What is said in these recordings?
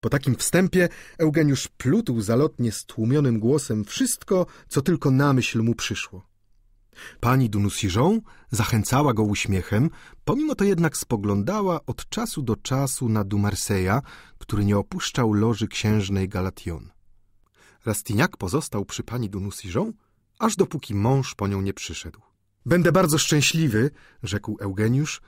Po takim wstępie Eugeniusz plutł zalotnie stłumionym głosem wszystko, co tylko na myśl mu przyszło. Pani Dunusiżą zachęcała go uśmiechem, pomimo to jednak spoglądała od czasu do czasu na Dumarseja, który nie opuszczał loży księżnej Galation. Rastiniak pozostał przy pani Dunusiżą, aż dopóki mąż po nią nie przyszedł. Będę bardzo szczęśliwy, rzekł Eugeniusz,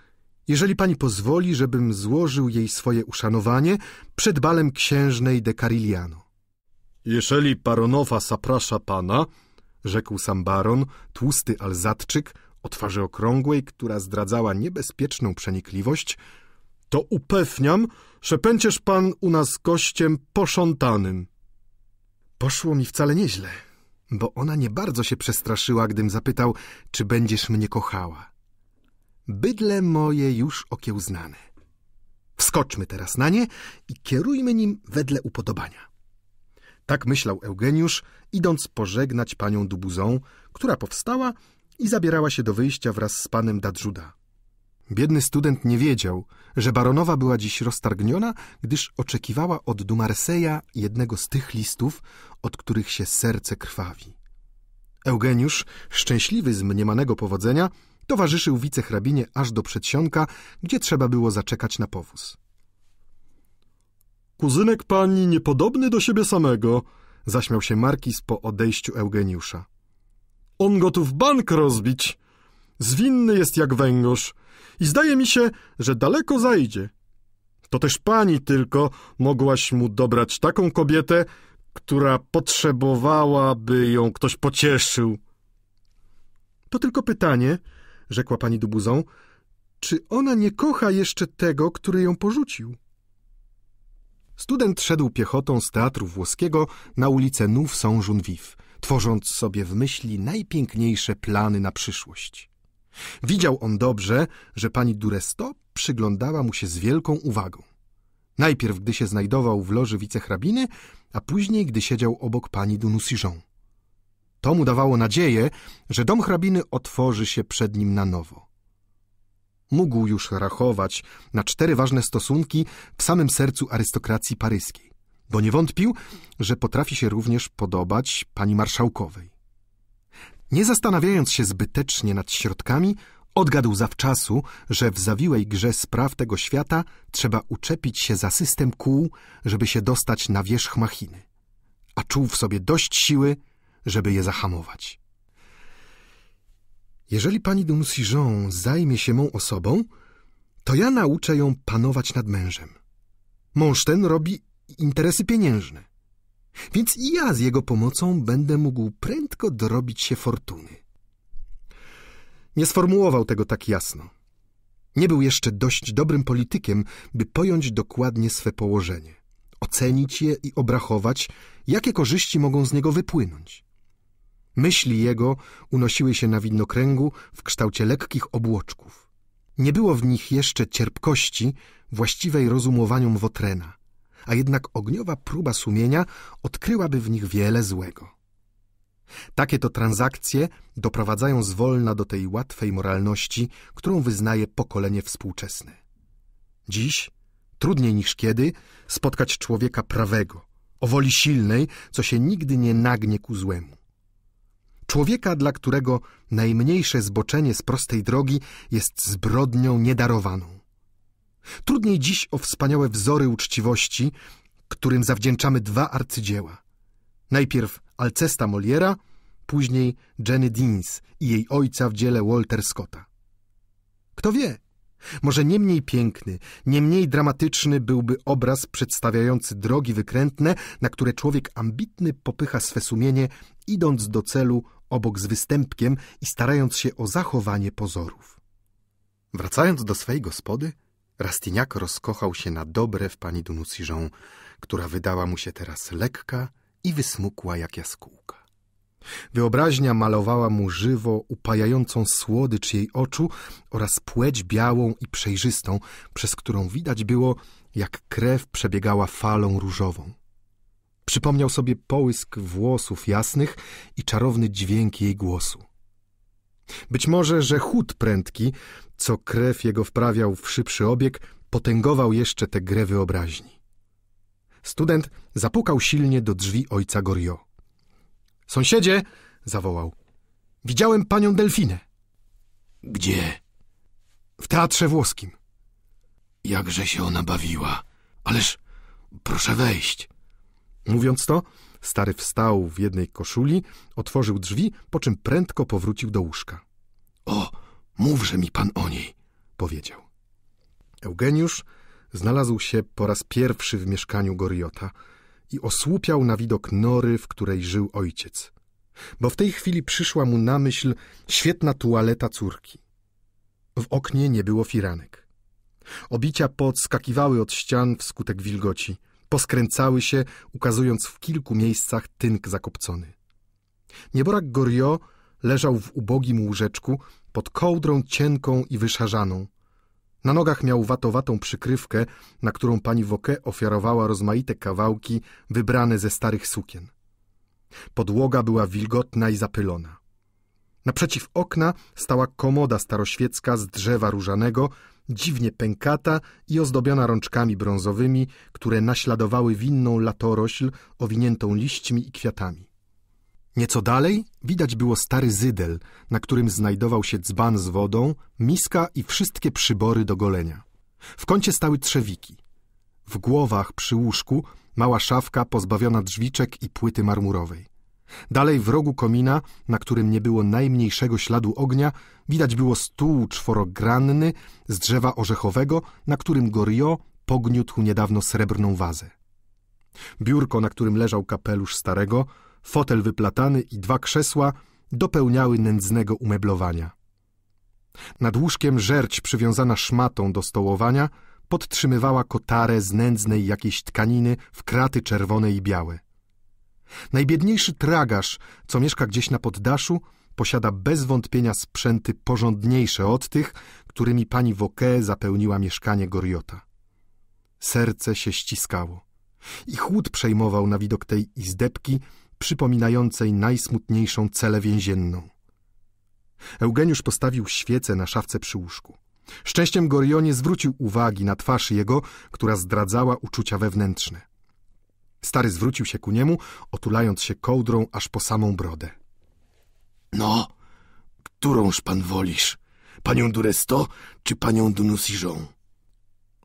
jeżeli pani pozwoli, żebym złożył jej swoje uszanowanie przed balem księżnej de Cariliano. Jeżeli Paronowa zaprasza pana, rzekł sam baron, tłusty alzatczyk, o twarzy okrągłej, która zdradzała niebezpieczną przenikliwość, to upewniam, że będziesz pan u nas gościem poszątanym. Poszło mi wcale nieźle, bo ona nie bardzo się przestraszyła, gdym zapytał, czy będziesz mnie kochała bydle moje już okiełznane. Wskoczmy teraz na nie i kierujmy nim wedle upodobania. Tak myślał Eugeniusz, idąc pożegnać panią Dubuzą, która powstała i zabierała się do wyjścia wraz z panem Dadżuda. Biedny student nie wiedział, że baronowa była dziś roztargniona, gdyż oczekiwała od Dumarseja jednego z tych listów, od których się serce krwawi. Eugeniusz, szczęśliwy z mniemanego powodzenia, towarzyszył wicehrabinie aż do przedsionka, gdzie trzeba było zaczekać na powóz. Kuzynek pani niepodobny do siebie samego, zaśmiał się Markis po odejściu Eugeniusza. On gotów bank rozbić. Zwinny jest jak węgorz i zdaje mi się, że daleko zajdzie. To też pani tylko mogłaś mu dobrać taką kobietę, która potrzebowała, by ją ktoś pocieszył. To tylko pytanie, rzekła pani Dubuzą, czy ona nie kocha jeszcze tego, który ją porzucił? Student szedł piechotą z Teatru Włoskiego na ulicę Nouf Saint-Genevieve, tworząc sobie w myśli najpiękniejsze plany na przyszłość. Widział on dobrze, że pani Duresto przyglądała mu się z wielką uwagą. Najpierw, gdy się znajdował w loży wicehrabiny, a później, gdy siedział obok pani Dunusiżon. To mu dawało nadzieję, że dom hrabiny otworzy się przed nim na nowo. Mógł już rachować na cztery ważne stosunki w samym sercu arystokracji paryskiej, bo nie wątpił, że potrafi się również podobać pani marszałkowej. Nie zastanawiając się zbytecznie nad środkami, odgadł zawczasu, że w zawiłej grze spraw tego świata trzeba uczepić się za system kół, żeby się dostać na wierzch machiny. A czuł w sobie dość siły, żeby je zahamować. Jeżeli pani de zajmie się mą osobą, to ja nauczę ją panować nad mężem. Mąż ten robi interesy pieniężne. Więc i ja z jego pomocą będę mógł prędko dorobić się fortuny. Nie sformułował tego tak jasno. Nie był jeszcze dość dobrym politykiem, by pojąć dokładnie swe położenie, ocenić je i obrachować, jakie korzyści mogą z niego wypłynąć. Myśli jego unosiły się na widnokręgu w kształcie lekkich obłoczków. Nie było w nich jeszcze cierpkości właściwej rozumowaniom Wotrena, a jednak ogniowa próba sumienia odkryłaby w nich wiele złego. Takie to transakcje doprowadzają zwolna do tej łatwej moralności, którą wyznaje pokolenie współczesne. Dziś, trudniej niż kiedy, spotkać człowieka prawego, o woli silnej, co się nigdy nie nagnie ku złemu. Człowieka, dla którego najmniejsze zboczenie z prostej drogi jest zbrodnią niedarowaną. Trudniej dziś o wspaniałe wzory uczciwości, którym zawdzięczamy dwa arcydzieła. Najpierw Alcesta Moliera, później Jenny Deans i jej ojca w dziele Walter Scotta. Kto wie, może nie mniej piękny, nie mniej dramatyczny byłby obraz przedstawiający drogi wykrętne, na które człowiek ambitny popycha swe sumienie, idąc do celu obok z występkiem i starając się o zachowanie pozorów. Wracając do swej gospody, Rastiniak rozkochał się na dobre w pani Dunuciżą, która wydała mu się teraz lekka i wysmukła jak jaskółka. Wyobraźnia malowała mu żywo upajającą słodycz jej oczu oraz płeć białą i przejrzystą, przez którą widać było, jak krew przebiegała falą różową. Przypomniał sobie połysk włosów jasnych i czarowny dźwięk jej głosu. Być może, że chód prędki, co krew jego wprawiał w szybszy obieg, potęgował jeszcze tę grę wyobraźni. Student zapukał silnie do drzwi ojca Gorio. — Sąsiedzie! — zawołał. — Widziałem panią Delfinę. — Gdzie? — W teatrze włoskim. — Jakże się ona bawiła. Ależ proszę wejść. Mówiąc to, stary wstał w jednej koszuli, otworzył drzwi, po czym prędko powrócił do łóżka. O, mówże mi pan o niej, powiedział. Eugeniusz znalazł się po raz pierwszy w mieszkaniu Goriota i osłupiał na widok nory, w której żył ojciec. Bo w tej chwili przyszła mu na myśl świetna tualeta córki. W oknie nie było firanek. Obicia podskakiwały od ścian wskutek wilgoci – poskręcały się, ukazując w kilku miejscach tynk zakopcony. Nieborak Goriot leżał w ubogim łóżeczku pod kołdrą cienką i wyszarzaną. Na nogach miał watowatą przykrywkę, na którą pani Woke ofiarowała rozmaite kawałki wybrane ze starych sukien. Podłoga była wilgotna i zapylona. Naprzeciw okna stała komoda staroświecka z drzewa różanego, dziwnie pękata i ozdobiona rączkami brązowymi, które naśladowały winną latorośl owiniętą liśćmi i kwiatami. Nieco dalej widać było stary zydel, na którym znajdował się dzban z wodą, miska i wszystkie przybory do golenia. W kącie stały trzewiki. W głowach przy łóżku mała szafka pozbawiona drzwiczek i płyty marmurowej. Dalej w rogu komina, na którym nie było najmniejszego śladu ognia, widać było stół czworogranny z drzewa orzechowego, na którym Goriot pogniótł niedawno srebrną wazę. Biurko, na którym leżał kapelusz starego, fotel wyplatany i dwa krzesła dopełniały nędznego umeblowania. Nad łóżkiem żerć przywiązana szmatą do stołowania podtrzymywała kotarę z nędznej jakiejś tkaniny w kraty czerwone i białe. Najbiedniejszy tragarz, co mieszka gdzieś na poddaszu, posiada bez wątpienia sprzęty porządniejsze od tych, którymi pani Woke zapełniła mieszkanie Goriota. Serce się ściskało i chłód przejmował na widok tej izdebki przypominającej najsmutniejszą celę więzienną. Eugeniusz postawił świecę na szafce przy łóżku. Szczęściem Gorio nie zwrócił uwagi na twarz jego, która zdradzała uczucia wewnętrzne. Stary zwrócił się ku niemu, otulając się kołdrą aż po samą brodę. No, którąż pan wolisz? Panią Duresto czy panią Dunusiżą?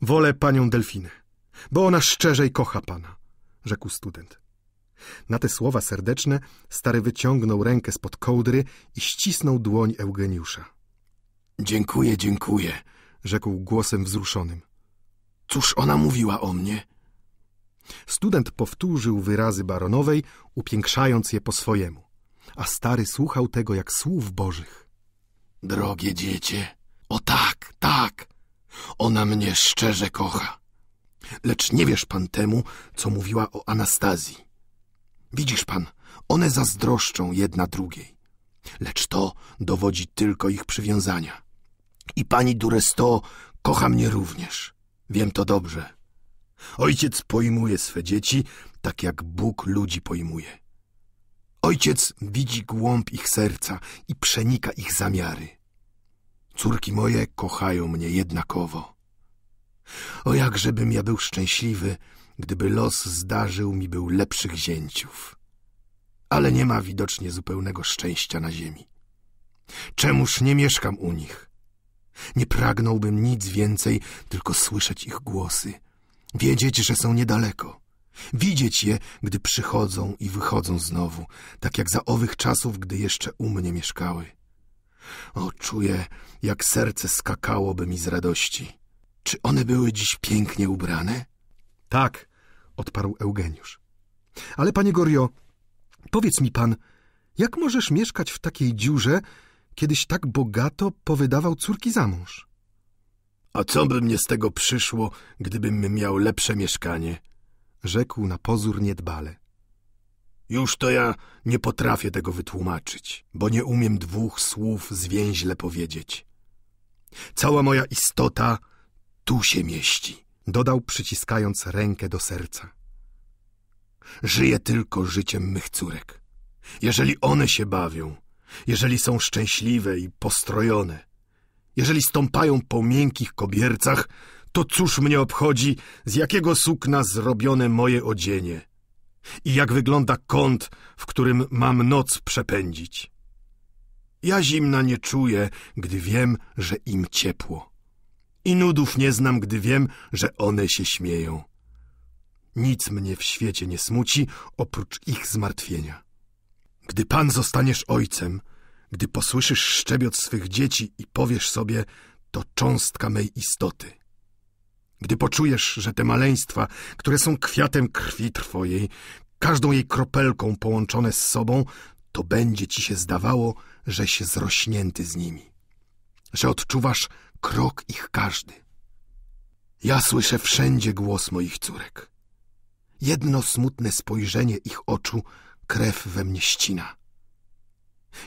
Wolę panią Delfinę, bo ona szczerzej kocha pana, rzekł student. Na te słowa serdeczne stary wyciągnął rękę spod kołdry i ścisnął dłoń Eugeniusza. Dziękuję, dziękuję, rzekł głosem wzruszonym. Cóż ona mówiła o mnie? Student powtórzył wyrazy baronowej, upiększając je po swojemu, a stary słuchał tego jak słów bożych. Drogie dziecię, o tak, tak, ona mnie szczerze kocha. Lecz nie wiesz pan temu, co mówiła o Anastazji. Widzisz pan, one zazdroszczą jedna drugiej. Lecz to dowodzi tylko ich przywiązania. I pani Duresto kocha mnie również. Wiem to dobrze. Ojciec pojmuje swe dzieci tak, jak Bóg ludzi pojmuje. Ojciec widzi głąb ich serca i przenika ich zamiary. Córki moje kochają mnie jednakowo. O jakżebym ja był szczęśliwy, gdyby los zdarzył mi był lepszych zięciów. Ale nie ma widocznie zupełnego szczęścia na ziemi. Czemuż nie mieszkam u nich? Nie pragnąłbym nic więcej, tylko słyszeć ich głosy, Wiedzieć, że są niedaleko. Widzieć je, gdy przychodzą i wychodzą znowu, tak jak za owych czasów, gdy jeszcze u mnie mieszkały. O, czuję, jak serce skakałoby mi z radości. Czy one były dziś pięknie ubrane? Tak, odparł Eugeniusz. Ale, panie Gorio, powiedz mi pan, jak możesz mieszkać w takiej dziurze, kiedyś tak bogato powydawał córki za mąż? A co by mnie z tego przyszło, gdybym miał lepsze mieszkanie? Rzekł na pozór niedbale. Już to ja nie potrafię tego wytłumaczyć, bo nie umiem dwóch słów zwięźle powiedzieć. Cała moja istota tu się mieści, dodał przyciskając rękę do serca. Żyję tylko życiem mych córek. Jeżeli one się bawią, jeżeli są szczęśliwe i postrojone, jeżeli stąpają po miękkich kobiercach, to cóż mnie obchodzi, z jakiego sukna zrobione moje odzienie i jak wygląda kąt, w którym mam noc przepędzić. Ja zimna nie czuję, gdy wiem, że im ciepło. I nudów nie znam, gdy wiem, że one się śmieją. Nic mnie w świecie nie smuci, oprócz ich zmartwienia. Gdy Pan zostaniesz ojcem – gdy posłyszysz szczebiot swych dzieci i powiesz sobie, to cząstka mej istoty. Gdy poczujesz, że te maleństwa, które są kwiatem krwi twojej, każdą jej kropelką połączone z sobą, to będzie ci się zdawało, żeś zrośnięty z nimi, że odczuwasz krok ich każdy. Ja słyszę wszędzie głos moich córek. Jedno smutne spojrzenie ich oczu krew we mnie ścina.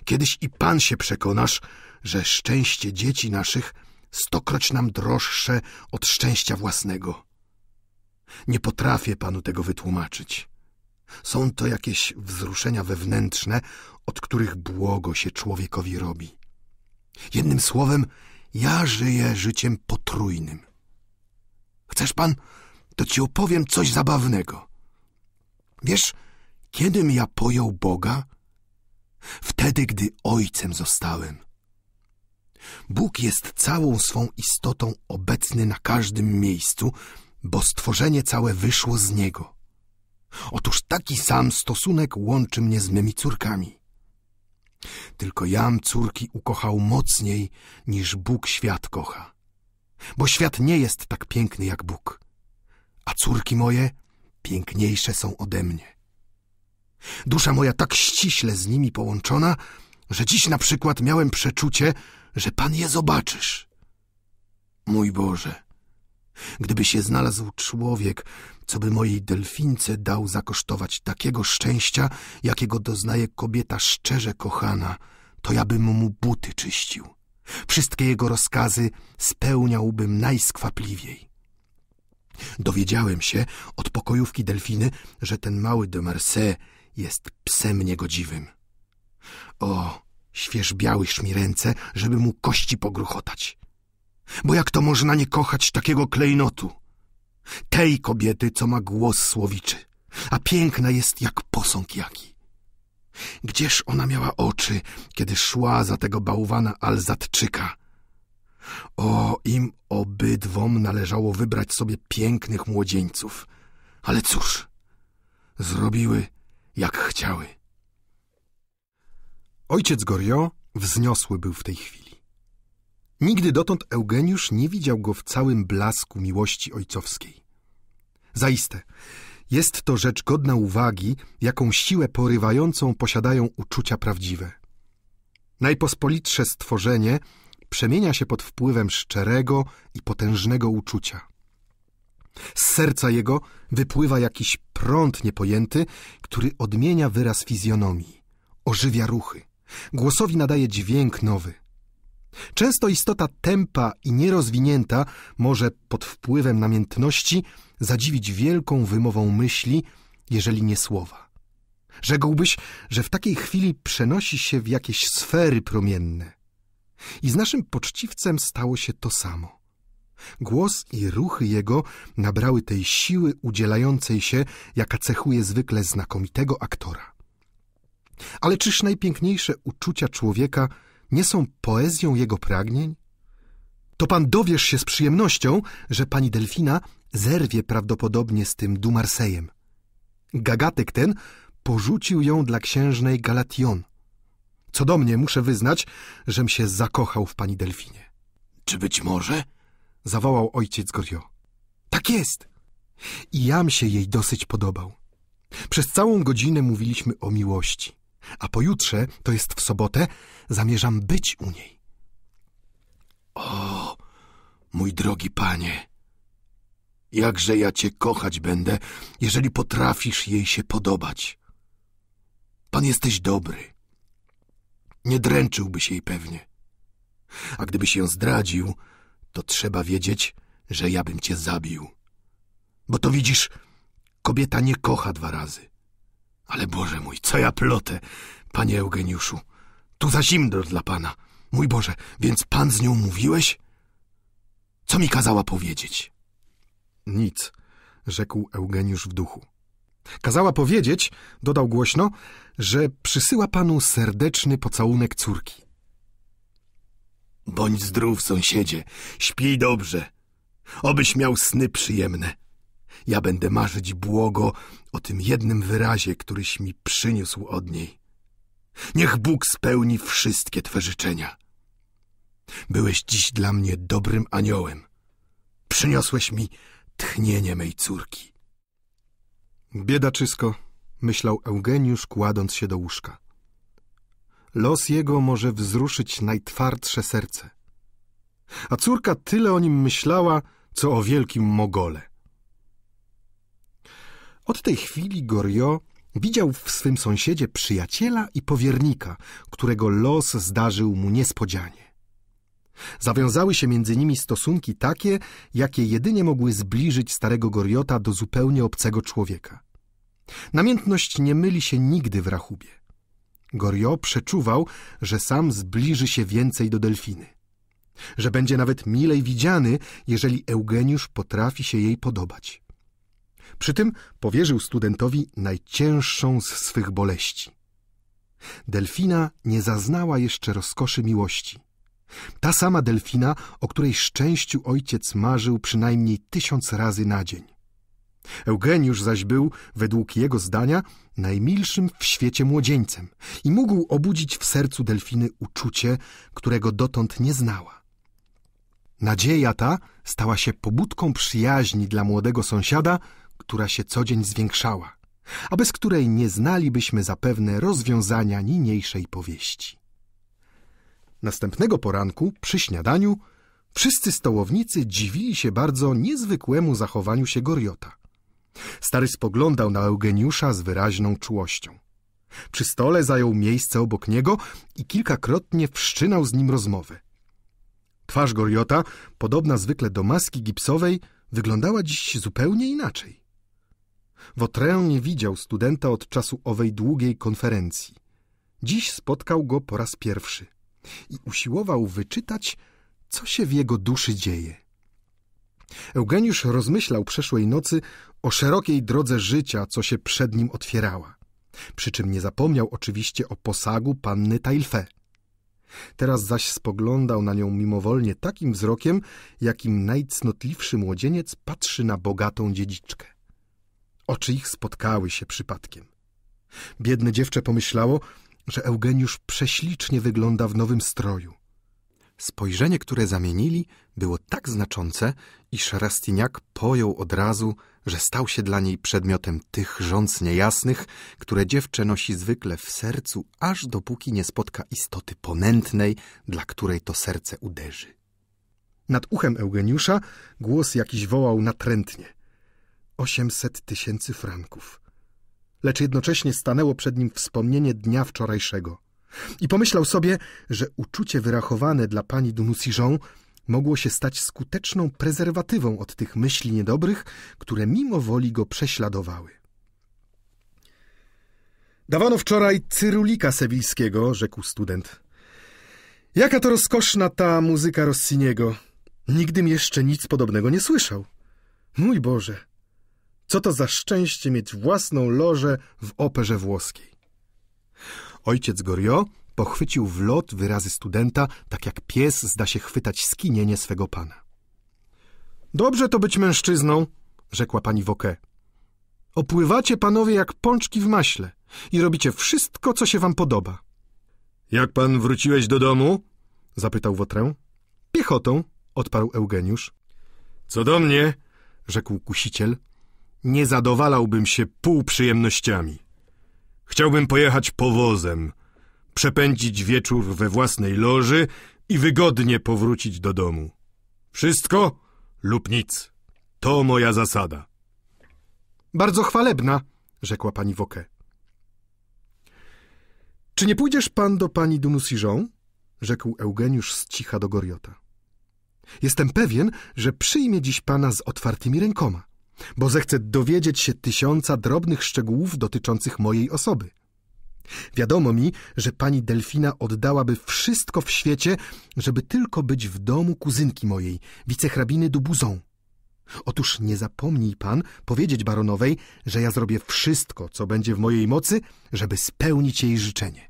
Kiedyś i pan się przekonasz, że szczęście dzieci naszych stokroć nam droższe od szczęścia własnego. Nie potrafię panu tego wytłumaczyć. Są to jakieś wzruszenia wewnętrzne, od których błogo się człowiekowi robi. Jednym słowem, ja żyję życiem potrójnym. Chcesz pan, to ci opowiem coś zabawnego. Wiesz, kiedym ja pojął Boga, wtedy gdy ojcem zostałem. Bóg jest całą swą istotą obecny na każdym miejscu, bo stworzenie całe wyszło z Niego. Otóż taki sam stosunek łączy mnie z mymi córkami. Tylko jam córki ukochał mocniej niż Bóg świat kocha. Bo świat nie jest tak piękny jak Bóg, a córki moje piękniejsze są ode mnie. Dusza moja tak ściśle z nimi połączona, że dziś na przykład miałem przeczucie, że Pan je zobaczysz. Mój Boże, gdyby się znalazł człowiek, co by mojej delfince dał zakosztować takiego szczęścia, jakiego doznaje kobieta szczerze kochana, to ja bym mu buty czyścił. Wszystkie jego rozkazy spełniałbym najskwapliwiej. Dowiedziałem się od pokojówki delfiny, że ten mały de Marseille jest psem niegodziwym. O, świeżbiałysz mi ręce, żeby mu kości pogruchotać. Bo jak to można nie kochać takiego klejnotu? Tej kobiety, co ma głos słowiczy, a piękna jest jak posąg jaki. Gdzież ona miała oczy, kiedy szła za tego bałwana Alzatczyka? O, im obydwom należało wybrać sobie pięknych młodzieńców. Ale cóż, zrobiły jak chciały. Ojciec Gorio wzniosły był w tej chwili. Nigdy dotąd Eugeniusz nie widział go w całym blasku miłości ojcowskiej. Zaiste, jest to rzecz godna uwagi, jaką siłę porywającą posiadają uczucia prawdziwe. Najpospolitsze stworzenie przemienia się pod wpływem szczerego i potężnego uczucia – z serca jego wypływa jakiś prąd niepojęty, który odmienia wyraz fizjonomii, ożywia ruchy. Głosowi nadaje dźwięk nowy. Często istota tempa i nierozwinięta może pod wpływem namiętności zadziwić wielką wymową myśli, jeżeli nie słowa. Rzekłbyś, że w takiej chwili przenosi się w jakieś sfery promienne. I z naszym poczciwcem stało się to samo. Głos i ruchy jego nabrały tej siły udzielającej się, jaka cechuje zwykle znakomitego aktora. Ale czyż najpiękniejsze uczucia człowieka nie są poezją jego pragnień? To pan dowiesz się z przyjemnością, że pani Delfina zerwie prawdopodobnie z tym Dumarsejem. Gagatek ten porzucił ją dla księżnej Galation. Co do mnie, muszę wyznać, żem się zakochał w pani Delfinie. Czy być może zawołał ojciec Gorio. Tak jest! I jam się jej dosyć podobał. Przez całą godzinę mówiliśmy o miłości, a pojutrze, to jest w sobotę, zamierzam być u niej. O, mój drogi panie, jakże ja cię kochać będę, jeżeli potrafisz jej się podobać. Pan jesteś dobry. Nie dręczyłbyś jej pewnie. A gdybyś ją zdradził, to trzeba wiedzieć, że ja bym cię zabił. Bo to widzisz, kobieta nie kocha dwa razy. Ale Boże mój, co ja plotę, panie Eugeniuszu. Tu za zimno dla pana. Mój Boże, więc pan z nią mówiłeś? Co mi kazała powiedzieć? Nic, rzekł Eugeniusz w duchu. Kazała powiedzieć, dodał głośno, że przysyła panu serdeczny pocałunek córki. Bądź zdrów, sąsiedzie, śpij dobrze. Obyś miał sny przyjemne. Ja będę marzyć błogo o tym jednym wyrazie, któryś mi przyniósł od niej. Niech Bóg spełni wszystkie Twe życzenia. Byłeś dziś dla mnie dobrym aniołem. Przyniosłeś mi tchnienie mej córki. Biedaczysko, myślał Eugeniusz, kładąc się do łóżka. Los jego może wzruszyć najtwardsze serce. A córka tyle o nim myślała, co o wielkim Mogole. Od tej chwili Gorio widział w swym sąsiedzie przyjaciela i powiernika, którego los zdarzył mu niespodzianie. Zawiązały się między nimi stosunki takie, jakie jedynie mogły zbliżyć starego Goriota do zupełnie obcego człowieka. Namiętność nie myli się nigdy w rachubie. Goriot przeczuwał, że sam zbliży się więcej do delfiny, że będzie nawet milej widziany, jeżeli Eugeniusz potrafi się jej podobać. Przy tym powierzył studentowi najcięższą z swych boleści. Delfina nie zaznała jeszcze rozkoszy miłości. Ta sama delfina, o której szczęściu ojciec marzył przynajmniej tysiąc razy na dzień. Eugeniusz zaś był, według jego zdania, najmilszym w świecie młodzieńcem i mógł obudzić w sercu delfiny uczucie, którego dotąd nie znała. Nadzieja ta stała się pobudką przyjaźni dla młodego sąsiada, która się codzień zwiększała, a bez której nie znalibyśmy zapewne rozwiązania niniejszej powieści. Następnego poranku, przy śniadaniu, wszyscy stołownicy dziwili się bardzo niezwykłemu zachowaniu się Goriota – Stary spoglądał na Eugeniusza z wyraźną czułością. Przy stole zajął miejsce obok niego i kilkakrotnie wszczynał z nim rozmowę. Twarz Goriota, podobna zwykle do maski gipsowej, wyglądała dziś zupełnie inaczej. Wotrę nie widział studenta od czasu owej długiej konferencji. Dziś spotkał go po raz pierwszy i usiłował wyczytać, co się w jego duszy dzieje. Eugeniusz rozmyślał przeszłej nocy o szerokiej drodze życia, co się przed nim otwierała. Przy czym nie zapomniał oczywiście o posagu panny Tailfe. Teraz zaś spoglądał na nią mimowolnie takim wzrokiem, jakim najcnotliwszy młodzieniec patrzy na bogatą dziedziczkę. Oczy ich spotkały się przypadkiem. Biedne dziewczę pomyślało, że Eugeniusz prześlicznie wygląda w nowym stroju – Spojrzenie, które zamienili, było tak znaczące, iż Rastiniak pojął od razu, że stał się dla niej przedmiotem tych rządz niejasnych, które dziewczę nosi zwykle w sercu, aż dopóki nie spotka istoty ponętnej, dla której to serce uderzy. Nad uchem Eugeniusza głos jakiś wołał natrętnie. Osiemset tysięcy franków. Lecz jednocześnie stanęło przed nim wspomnienie dnia wczorajszego – i pomyślał sobie, że uczucie wyrachowane dla pani Dunusiżą mogło się stać skuteczną prezerwatywą od tych myśli niedobrych, które mimo woli go prześladowały. Dawano wczoraj cyrulika sewilskiego, rzekł student. Jaka to rozkoszna ta muzyka Rossiniego. Nigdym jeszcze nic podobnego nie słyszał. Mój Boże, co to za szczęście mieć własną lożę w operze włoskiej. Ojciec Gorio pochwycił w lot wyrazy studenta, tak jak pies zda się chwytać skinienie swego pana. Dobrze to być mężczyzną, rzekła pani Woke. Opływacie panowie jak pączki w maśle i robicie wszystko, co się wam podoba. Jak pan wróciłeś do domu? zapytał Wotrę. Piechotą, odparł Eugeniusz. Co do mnie, rzekł kusiciel, nie zadowalałbym się pół przyjemnościami. Chciałbym pojechać powozem, przepędzić wieczór we własnej loży i wygodnie powrócić do domu. Wszystko lub nic. To moja zasada. Bardzo chwalebna, rzekła pani Woke. Czy nie pójdziesz pan do pani Dunusiżą? rzekł Eugeniusz z cicha do Goriota. Jestem pewien, że przyjmie dziś pana z otwartymi rękoma bo zechce dowiedzieć się tysiąca drobnych szczegółów dotyczących mojej osoby. Wiadomo mi, że pani Delfina oddałaby wszystko w świecie, żeby tylko być w domu kuzynki mojej, wicehrabiny Dubuzą. Otóż nie zapomnij pan powiedzieć baronowej, że ja zrobię wszystko, co będzie w mojej mocy, żeby spełnić jej życzenie.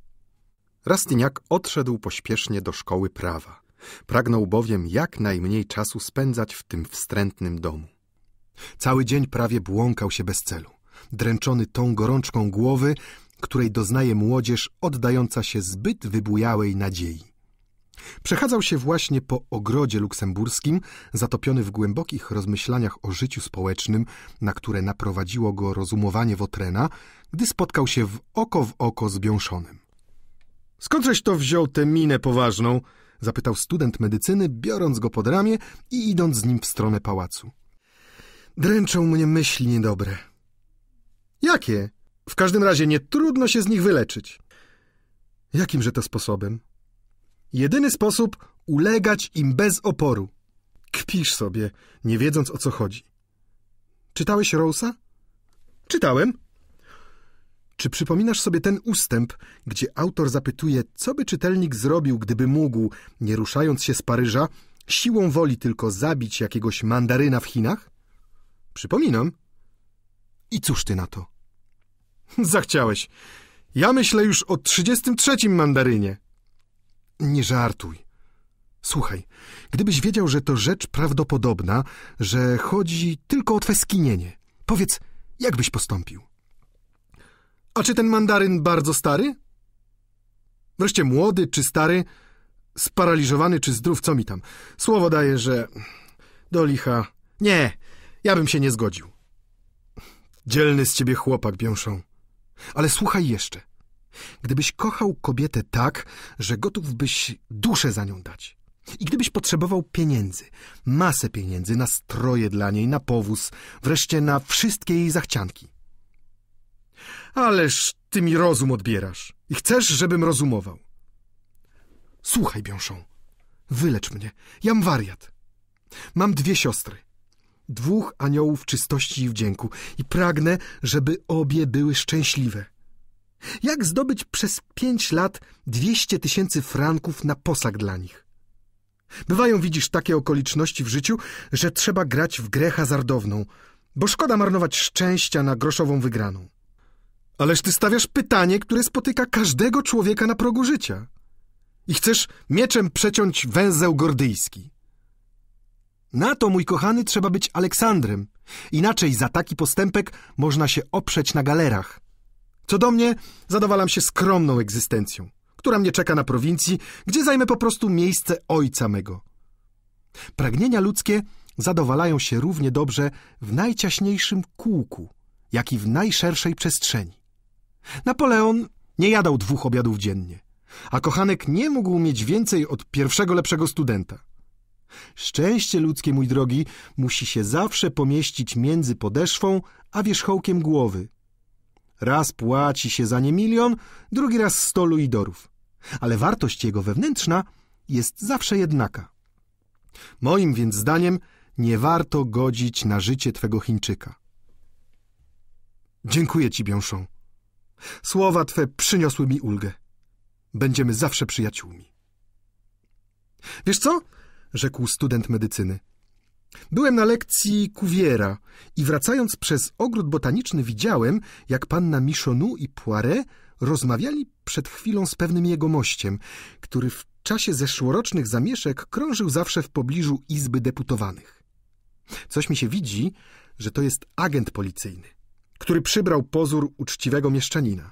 Rastyniak odszedł pośpiesznie do szkoły prawa. Pragnął bowiem jak najmniej czasu spędzać w tym wstrętnym domu. Cały dzień prawie błąkał się bez celu, dręczony tą gorączką głowy, której doznaje młodzież oddająca się zbyt wybujałej nadziei. Przechadzał się właśnie po ogrodzie luksemburskim, zatopiony w głębokich rozmyślaniach o życiu społecznym, na które naprowadziło go rozumowanie Wotrena, gdy spotkał się w oko w oko z Biąszonym. — Skądżeś to wziął tę minę poważną? zapytał student medycyny, biorąc go pod ramię i idąc z nim w stronę pałacu. Dręczą mnie myśli niedobre. Jakie? W każdym razie nie trudno się z nich wyleczyć. Jakimże to sposobem? Jedyny sposób ulegać im bez oporu. Kpisz sobie, nie wiedząc o co chodzi. Czytałeś Rose'a? Czytałem. Czy przypominasz sobie ten ustęp, gdzie autor zapytuje, co by czytelnik zrobił, gdyby mógł, nie ruszając się z Paryża, siłą woli tylko zabić jakiegoś mandaryna w Chinach? Przypominam. I cóż ty na to? Zachciałeś. Ja myślę już o trzydziestym trzecim mandarynie. Nie żartuj. Słuchaj, gdybyś wiedział, że to rzecz prawdopodobna, że chodzi tylko o twe skinienie, powiedz, jak byś postąpił? A czy ten mandaryn bardzo stary? Wreszcie młody czy stary, sparaliżowany czy zdrów, co mi tam? Słowo daję, że... do licha... Nie, ja bym się nie zgodził. Dzielny z ciebie chłopak, Biąszą. Ale słuchaj jeszcze. Gdybyś kochał kobietę tak, że gotów byś duszę za nią dać. I gdybyś potrzebował pieniędzy, masę pieniędzy na stroje dla niej, na powóz, wreszcie na wszystkie jej zachcianki. Ależ ty mi rozum odbierasz i chcesz, żebym rozumował. Słuchaj, Biąszą, wylecz mnie, jam wariat. Mam dwie siostry dwóch aniołów czystości i wdzięku i pragnę, żeby obie były szczęśliwe. Jak zdobyć przez pięć lat dwieście tysięcy franków na posag dla nich? Bywają, widzisz, takie okoliczności w życiu, że trzeba grać w grę hazardowną, bo szkoda marnować szczęścia na groszową wygraną. Ależ ty stawiasz pytanie, które spotyka każdego człowieka na progu życia. I chcesz mieczem przeciąć węzeł gordyjski. Na to, mój kochany, trzeba być Aleksandrem. Inaczej za taki postępek można się oprzeć na galerach. Co do mnie, zadowalam się skromną egzystencją, która mnie czeka na prowincji, gdzie zajmę po prostu miejsce ojca mego. Pragnienia ludzkie zadowalają się równie dobrze w najciaśniejszym kółku, jak i w najszerszej przestrzeni. Napoleon nie jadał dwóch obiadów dziennie, a kochanek nie mógł mieć więcej od pierwszego lepszego studenta. Szczęście ludzkie, mój drogi, musi się zawsze pomieścić między podeszwą a wierzchołkiem głowy. Raz płaci się za nie milion, drugi raz sto luidorów. Ale wartość jego wewnętrzna jest zawsze jednaka. Moim więc zdaniem nie warto godzić na życie twego Chińczyka. Dziękuję ci, Biąszą. Słowa twe przyniosły mi ulgę. Będziemy zawsze przyjaciółmi. Wiesz co? rzekł student medycyny. Byłem na lekcji Kuwiera i wracając przez ogród botaniczny widziałem, jak panna Michonu i Poiret rozmawiali przed chwilą z pewnym jegomościem, który w czasie zeszłorocznych zamieszek krążył zawsze w pobliżu Izby Deputowanych. Coś mi się widzi, że to jest agent policyjny, który przybrał pozór uczciwego mieszczanina.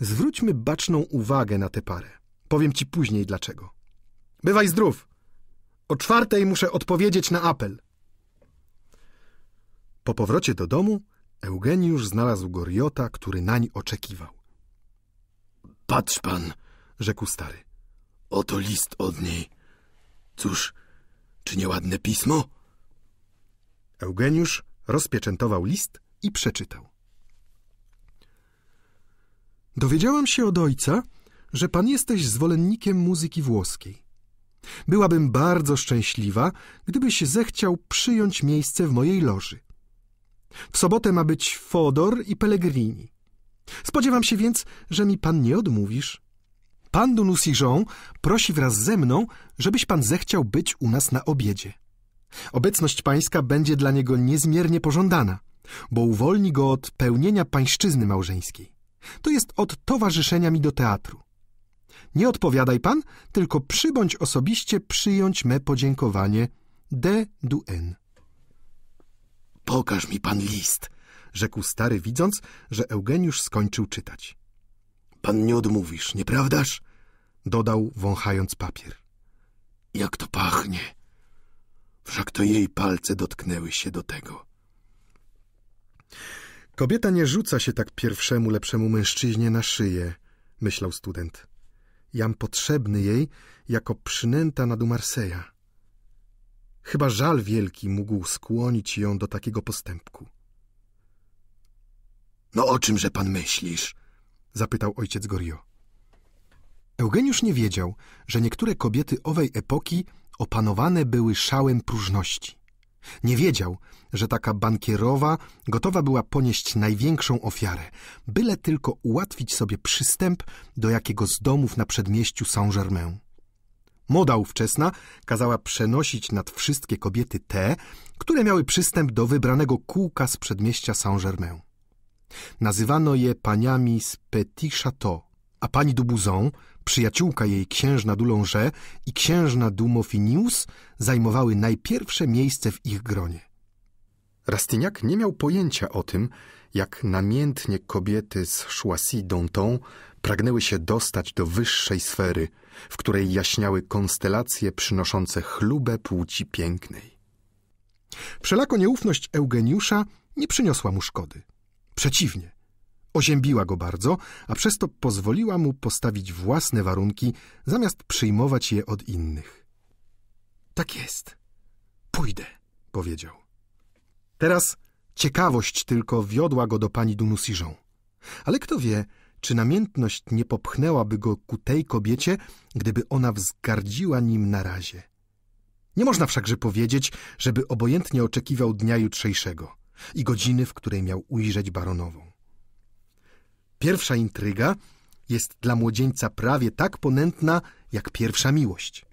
Zwróćmy baczną uwagę na tę parę. Powiem ci później dlaczego. Bywaj zdrów! O czwartej muszę odpowiedzieć na apel. Po powrocie do domu Eugeniusz znalazł Goriota, który nań oczekiwał. Patrz pan, rzekł stary. Oto list od niej. Cóż, czy nieładne pismo? Eugeniusz rozpieczętował list i przeczytał. Dowiedziałam się od ojca, że pan jesteś zwolennikiem muzyki włoskiej. Byłabym bardzo szczęśliwa, gdybyś zechciał przyjąć miejsce w mojej loży. W sobotę ma być Fodor i Pellegrini. Spodziewam się więc, że mi pan nie odmówisz. Pan de Jean prosi wraz ze mną, żebyś pan zechciał być u nas na obiedzie. Obecność pańska będzie dla niego niezmiernie pożądana, bo uwolni go od pełnienia pańszczyzny małżeńskiej. To jest od towarzyszenia mi do teatru. Nie odpowiadaj pan, tylko przybądź osobiście przyjąć me podziękowanie. D du N. Pokaż mi pan list, rzekł stary, widząc, że Eugeniusz skończył czytać. Pan nie odmówisz, nieprawdaż? Dodał, wąchając papier. Jak to pachnie! Wszak to jej palce dotknęły się do tego. Kobieta nie rzuca się tak pierwszemu lepszemu mężczyźnie na szyję, myślał student jam potrzebny jej jako przynęta nad Marseja. Chyba żal wielki mógł skłonić ją do takiego postępku. No o czymże pan myślisz? zapytał ojciec Gorio. Eugeniusz nie wiedział, że niektóre kobiety owej epoki opanowane były szałem próżności. Nie wiedział, że taka bankierowa gotowa była ponieść największą ofiarę, byle tylko ułatwić sobie przystęp do jakiego z domów na przedmieściu Saint-Germain. Moda ówczesna kazała przenosić nad wszystkie kobiety te, które miały przystęp do wybranego kółka z przedmieścia Saint-Germain. Nazywano je paniami z Petit Chateau, a pani Dubuzon przyjaciółka jej księżna Duląże i księżna Dumofinius zajmowały najpierwsze miejsce w ich gronie. Rastyniak nie miał pojęcia o tym, jak namiętnie kobiety z Chouassi Danton pragnęły się dostać do wyższej sfery, w której jaśniały konstelacje przynoszące chlubę płci pięknej. Wszelako nieufność Eugeniusza nie przyniosła mu szkody. Przeciwnie, Oziębiła go bardzo, a przez to pozwoliła mu postawić własne warunki, zamiast przyjmować je od innych. Tak jest. Pójdę, powiedział. Teraz ciekawość tylko wiodła go do pani Dunusiżą. Ale kto wie, czy namiętność nie popchnęłaby go ku tej kobiecie, gdyby ona wzgardziła nim na razie. Nie można wszakże powiedzieć, żeby obojętnie oczekiwał dnia jutrzejszego i godziny, w której miał ujrzeć baronową. Pierwsza intryga jest dla młodzieńca prawie tak ponętna jak pierwsza miłość.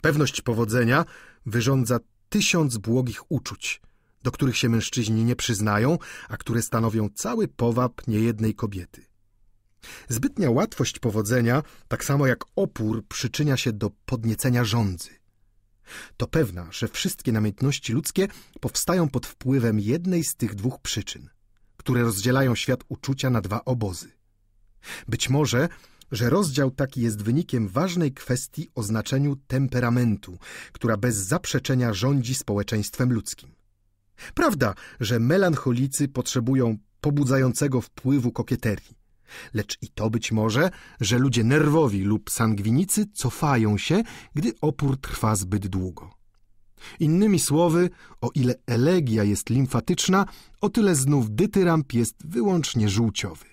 Pewność powodzenia wyrządza tysiąc błogich uczuć, do których się mężczyźni nie przyznają, a które stanowią cały powab niejednej kobiety. Zbytnia łatwość powodzenia, tak samo jak opór, przyczynia się do podniecenia rządzy. To pewna, że wszystkie namiętności ludzkie powstają pod wpływem jednej z tych dwóch przyczyn które rozdzielają świat uczucia na dwa obozy. Być może, że rozdział taki jest wynikiem ważnej kwestii o znaczeniu temperamentu, która bez zaprzeczenia rządzi społeczeństwem ludzkim. Prawda, że melancholicy potrzebują pobudzającego wpływu kokieterii. Lecz i to być może, że ludzie nerwowi lub sangwinicy cofają się, gdy opór trwa zbyt długo. Innymi słowy, o ile elegia jest limfatyczna, o tyle znów dytyramp jest wyłącznie żółciowy.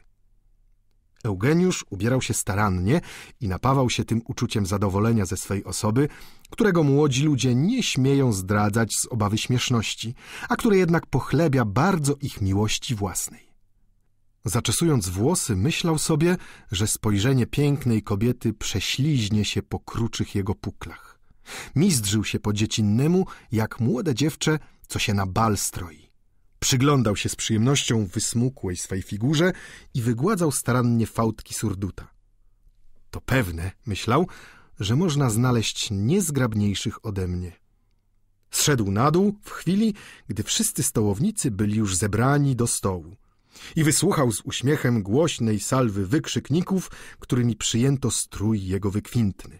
Eugeniusz ubierał się starannie i napawał się tym uczuciem zadowolenia ze swej osoby, którego młodzi ludzie nie śmieją zdradzać z obawy śmieszności, a które jednak pochlebia bardzo ich miłości własnej. Zaczesując włosy, myślał sobie, że spojrzenie pięknej kobiety prześliźnie się po kruczych jego puklach. Mizdrzył się po dziecinnemu, jak młode dziewczę, co się na bal stroi. Przyglądał się z przyjemnością wysmukłej swej figurze i wygładzał starannie fałdki surduta. To pewne, myślał, że można znaleźć niezgrabniejszych ode mnie. Zszedł na dół w chwili, gdy wszyscy stołownicy byli już zebrani do stołu i wysłuchał z uśmiechem głośnej salwy wykrzykników, którymi przyjęto strój jego wykwintny.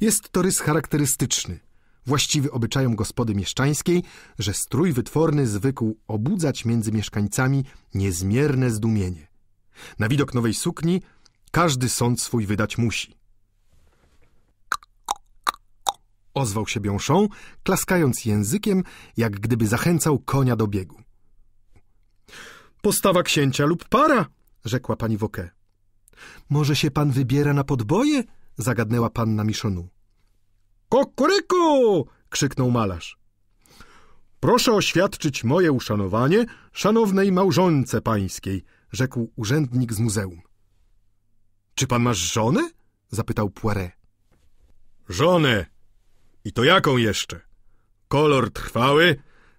Jest to rys charakterystyczny, właściwy obyczajom gospody mieszczańskiej, że strój wytworny zwykł obudzać między mieszkańcami niezmierne zdumienie. Na widok nowej sukni każdy sąd swój wydać musi. Ozwał się Bionchon, klaskając językiem, jak gdyby zachęcał konia do biegu. Postawa księcia lub para, rzekła pani Woke. Może się pan wybiera na podboje? zagadnęła panna Miszonu. Kokoryku! krzyknął malarz. Proszę oświadczyć moje uszanowanie szanownej małżonce pańskiej, rzekł urzędnik z muzeum. Czy pan masz żonę? zapytał Poiré. Żonę! I to jaką jeszcze? Kolor trwały,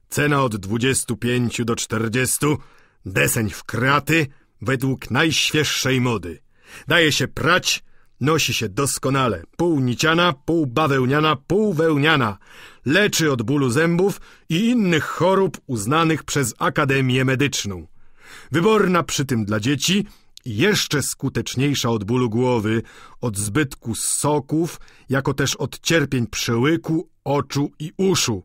cena od dwudziestu pięciu do czterdziestu, deseń w kraty według najświeższej mody. Daje się prać Nosi się doskonale, pół niciana, pół bawełniana, pół wełniana. Leczy od bólu zębów i innych chorób uznanych przez Akademię Medyczną. Wyborna przy tym dla dzieci jeszcze skuteczniejsza od bólu głowy, od zbytku soków, jako też od cierpień przełyku, oczu i uszu.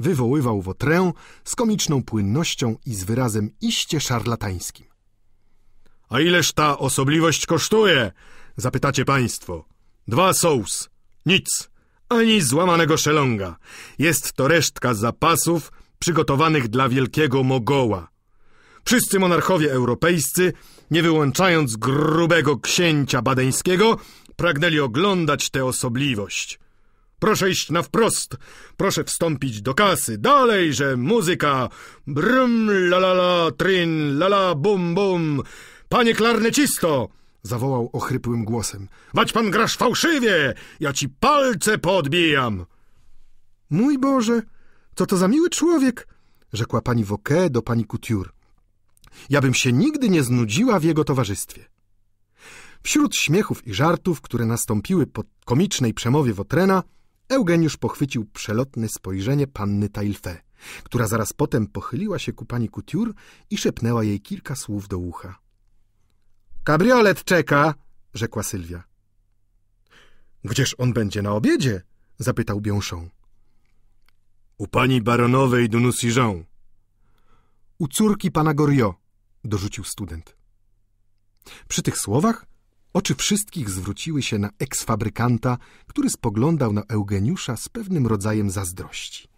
Wywoływał wotrę z komiczną płynnością i z wyrazem iście szarlatańskim. A ileż ta osobliwość kosztuje? Zapytacie państwo. Dwa sous. Nic. Ani złamanego szelonga. Jest to resztka zapasów przygotowanych dla wielkiego mogoła. Wszyscy monarchowie europejscy, nie wyłączając grubego księcia badeńskiego, pragnęli oglądać tę osobliwość. Proszę iść na wprost, proszę wstąpić do kasy, dalej, że muzyka, brum, la la la, trin, la la, bum, bum. Panie klarnecisto, Zawołał ochrypłym głosem. Wać pan grasz fałszywie! Ja ci palce podbijam! Mój Boże, co to za miły człowiek! Rzekła pani Woke do pani Couture. Ja bym się nigdy nie znudziła w jego towarzystwie. Wśród śmiechów i żartów, które nastąpiły po komicznej przemowie Wotrena, Eugeniusz pochwycił przelotne spojrzenie panny Tailfe, która zaraz potem pochyliła się ku pani Couture i szepnęła jej kilka słów do ucha. Kabriolet czeka, rzekła Sylwia. Gdzież on będzie na obiedzie? zapytał Biąszą. U pani baronowej de U córki pana Goriot, dorzucił student. Przy tych słowach oczy wszystkich zwróciły się na eksfabrykanta, który spoglądał na Eugeniusza z pewnym rodzajem zazdrości.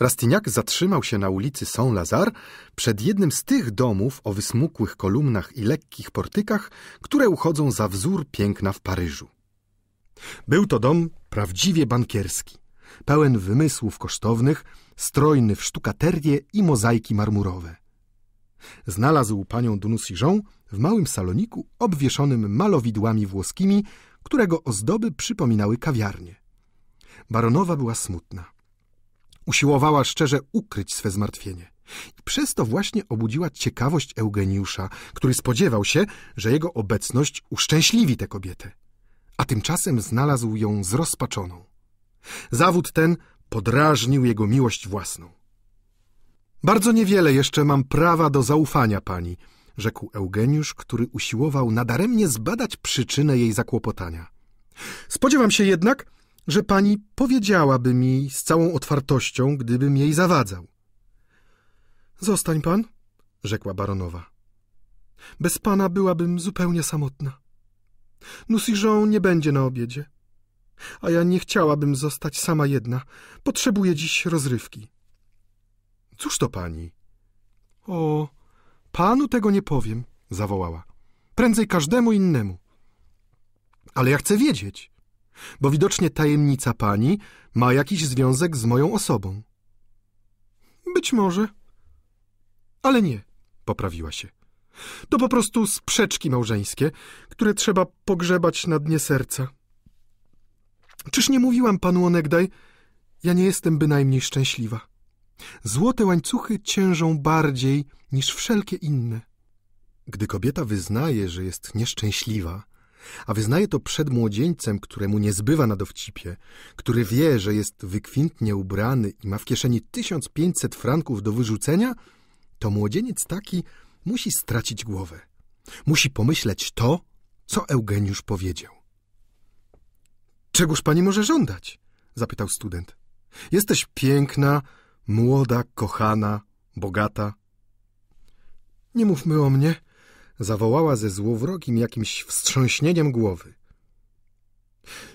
Rastyniak zatrzymał się na ulicy Saint-Lazare przed jednym z tych domów o wysmukłych kolumnach i lekkich portykach, które uchodzą za wzór piękna w Paryżu. Był to dom prawdziwie bankierski, pełen wymysłów kosztownych, strojny w sztukaterię i mozaiki marmurowe. Znalazł panią Dunusiżą w małym saloniku obwieszonym malowidłami włoskimi, którego ozdoby przypominały kawiarnie. Baronowa była smutna. Usiłowała szczerze ukryć swe zmartwienie. I przez to właśnie obudziła ciekawość Eugeniusza, który spodziewał się, że jego obecność uszczęśliwi tę kobietę. A tymczasem znalazł ją zrozpaczoną. Zawód ten podrażnił jego miłość własną. Bardzo niewiele jeszcze mam prawa do zaufania pani, rzekł Eugeniusz, który usiłował nadaremnie zbadać przyczynę jej zakłopotania. Spodziewam się jednak, że pani powiedziałaby mi z całą otwartością, gdybym jej zawadzał. Zostań pan, rzekła baronowa. Bez pana byłabym zupełnie samotna. Nusiżon nie będzie na obiedzie. A ja nie chciałabym zostać sama jedna. Potrzebuję dziś rozrywki. Cóż to pani? O, panu tego nie powiem, zawołała. Prędzej każdemu innemu. Ale ja chcę wiedzieć bo widocznie tajemnica pani ma jakiś związek z moją osobą. Być może. Ale nie, poprawiła się. To po prostu sprzeczki małżeńskie, które trzeba pogrzebać na dnie serca. Czyż nie mówiłam panu onegdaj, ja nie jestem bynajmniej szczęśliwa. Złote łańcuchy ciężą bardziej niż wszelkie inne. Gdy kobieta wyznaje, że jest nieszczęśliwa, a wyznaje to przed młodzieńcem, któremu nie zbywa na dowcipie, który wie, że jest wykwintnie ubrany i ma w kieszeni 1500 franków do wyrzucenia, to młodzieniec taki musi stracić głowę. Musi pomyśleć to, co Eugeniusz powiedział. Czegoż pani może żądać? zapytał student. Jesteś piękna, młoda, kochana, bogata. Nie mówmy o mnie, zawołała ze złowrogim jakimś wstrząśnieniem głowy.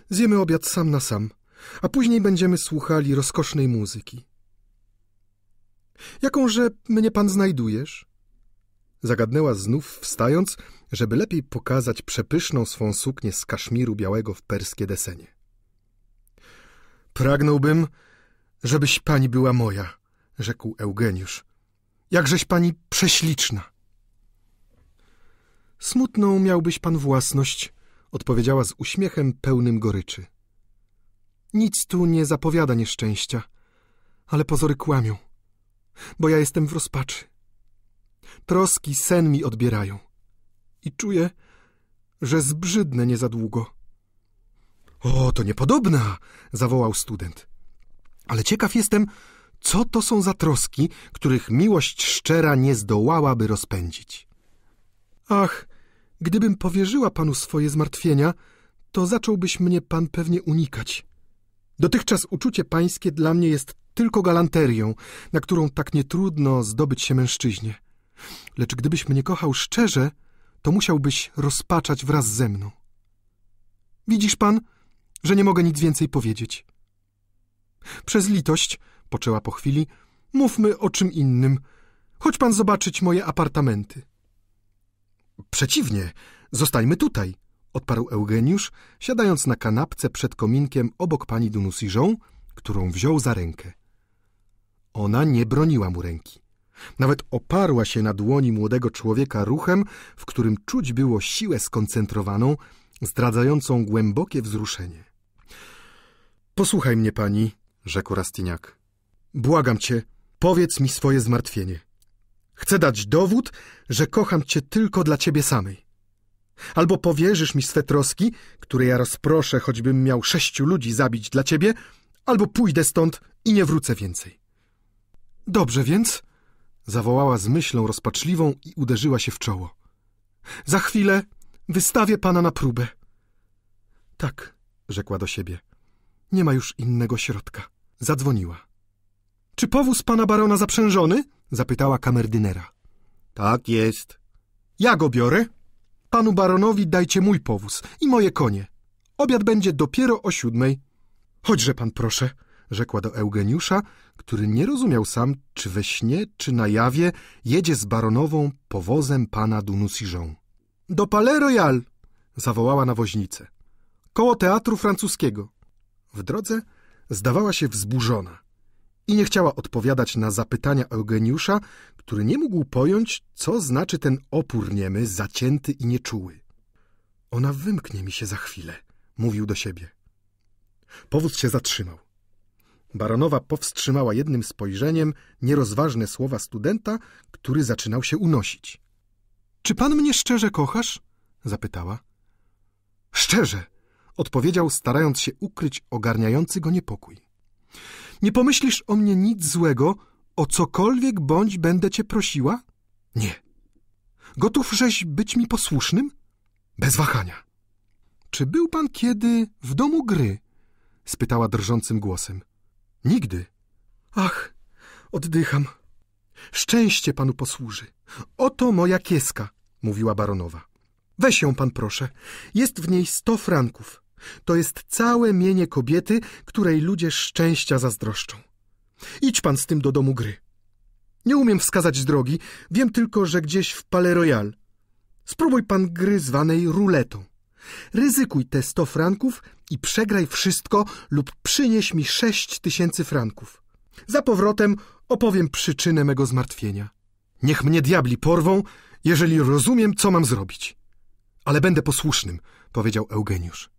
Zjemy obiad sam na sam, a później będziemy słuchali rozkosznej muzyki. Jakąże mnie pan znajdujesz? Zagadnęła znów, wstając, żeby lepiej pokazać przepyszną swą suknię z kaszmiru białego w perskie desenie. Pragnąłbym, żebyś pani była moja, rzekł Eugeniusz. Jakżeś pani prześliczna! Smutną miałbyś pan własność, odpowiedziała z uśmiechem pełnym goryczy. Nic tu nie zapowiada nieszczęścia, ale pozory kłamią, bo ja jestem w rozpaczy. Troski sen mi odbierają i czuję, że zbrzydnę nie za długo. O, to niepodobna! zawołał student. Ale ciekaw jestem, co to są za troski, których miłość szczera nie zdołałaby rozpędzić. Ach, gdybym powierzyła panu swoje zmartwienia, to zacząłbyś mnie pan pewnie unikać. Dotychczas uczucie pańskie dla mnie jest tylko galanterią, na którą tak nietrudno zdobyć się mężczyźnie. Lecz gdybyś mnie kochał szczerze, to musiałbyś rozpaczać wraz ze mną. Widzisz pan, że nie mogę nic więcej powiedzieć. Przez litość, poczęła po chwili, mówmy o czym innym. Chodź pan zobaczyć moje apartamenty. Przeciwnie, zostajmy tutaj, odparł Eugeniusz, siadając na kanapce przed kominkiem obok pani Dunusiżą, którą wziął za rękę. Ona nie broniła mu ręki. Nawet oparła się na dłoni młodego człowieka ruchem, w którym czuć było siłę skoncentrowaną, zdradzającą głębokie wzruszenie. Posłuchaj mnie, pani, rzekł Rastiniak. Błagam cię, powiedz mi swoje zmartwienie. Chcę dać dowód, że kocham Cię tylko dla Ciebie samej. Albo powierzysz mi swe troski, które ja rozproszę, choćbym miał sześciu ludzi zabić dla Ciebie, albo pójdę stąd i nie wrócę więcej. Dobrze więc, zawołała z myślą rozpaczliwą i uderzyła się w czoło. Za chwilę wystawię Pana na próbę. Tak, rzekła do siebie. Nie ma już innego środka. Zadzwoniła. Czy powóz pana barona zaprzężony? zapytała kamerdynera. Tak jest. Ja go biorę. Panu baronowi dajcie mój powóz i moje konie. Obiad będzie dopiero o siódmej. Chodźże pan proszę, rzekła do Eugeniusza, który nie rozumiał sam, czy we śnie, czy na jawie jedzie z baronową powozem pana Dunusiżą. Do Palais Royal! zawołała na woźnicę. Koło teatru francuskiego. W drodze zdawała się wzburzona i nie chciała odpowiadać na zapytania Eugeniusza, który nie mógł pojąć, co znaczy ten opór niemy, zacięty i nieczuły. Ona wymknie mi się za chwilę, mówił do siebie. Powóz się zatrzymał. Baronowa powstrzymała jednym spojrzeniem nierozważne słowa studenta, który zaczynał się unosić. Czy pan mnie szczerze kochasz? zapytała. Szczerze, odpowiedział, starając się ukryć ogarniający go niepokój. Nie pomyślisz o mnie nic złego, o cokolwiek bądź będę cię prosiła? Nie. Gotówżeś być mi posłusznym? Bez wahania. Czy był pan kiedy w domu gry? spytała drżącym głosem. Nigdy. Ach, oddycham. Szczęście panu posłuży. Oto moja kieska, mówiła baronowa. Weź ją pan proszę. Jest w niej sto franków. To jest całe mienie kobiety, której ludzie szczęścia zazdroszczą. Idź pan z tym do domu gry. Nie umiem wskazać drogi, wiem tylko, że gdzieś w Palais Royal. Spróbuj pan gry zwanej ruletą. Ryzykuj te sto franków i przegraj wszystko lub przynieś mi sześć tysięcy franków. Za powrotem opowiem przyczynę mego zmartwienia. Niech mnie diabli porwą, jeżeli rozumiem, co mam zrobić. Ale będę posłusznym, powiedział Eugeniusz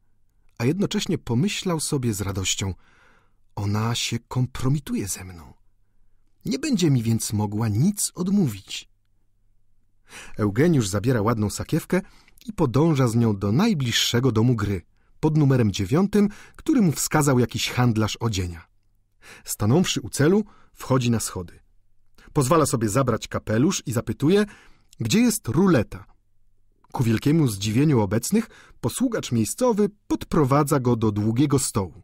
a jednocześnie pomyślał sobie z radością – ona się kompromituje ze mną. Nie będzie mi więc mogła nic odmówić. Eugeniusz zabiera ładną sakiewkę i podąża z nią do najbliższego domu gry, pod numerem dziewiątym, który mu wskazał jakiś handlarz odzienia. Stanąwszy u celu, wchodzi na schody. Pozwala sobie zabrać kapelusz i zapytuje, gdzie jest ruleta – Ku wielkiemu zdziwieniu obecnych, posługacz miejscowy podprowadza go do długiego stołu.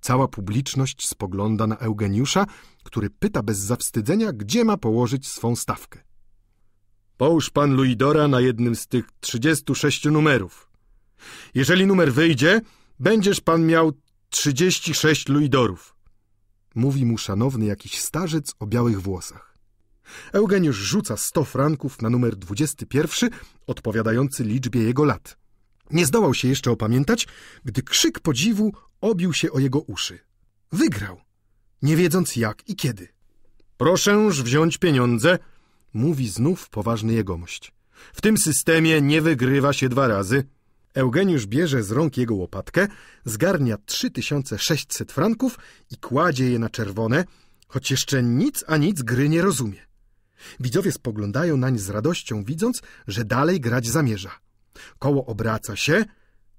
Cała publiczność spogląda na Eugeniusza, który pyta bez zawstydzenia, gdzie ma położyć swą stawkę. Połóż pan Luidora na jednym z tych 36 numerów. Jeżeli numer wyjdzie, będziesz pan miał 36 Luidorów. Mówi mu szanowny jakiś starzec o białych włosach. Eugeniusz rzuca 100 franków na numer 21, odpowiadający liczbie jego lat. Nie zdołał się jeszcze opamiętać, gdy krzyk podziwu obił się o jego uszy. Wygrał, nie wiedząc jak i kiedy. Proszęż wziąć pieniądze, mówi znów poważny jegomość. W tym systemie nie wygrywa się dwa razy. Eugeniusz bierze z rąk jego łopatkę, zgarnia 3600 franków i kładzie je na czerwone, choć jeszcze nic a nic gry nie rozumie. Widzowie spoglądają nań z radością, widząc, że dalej grać zamierza. Koło obraca się,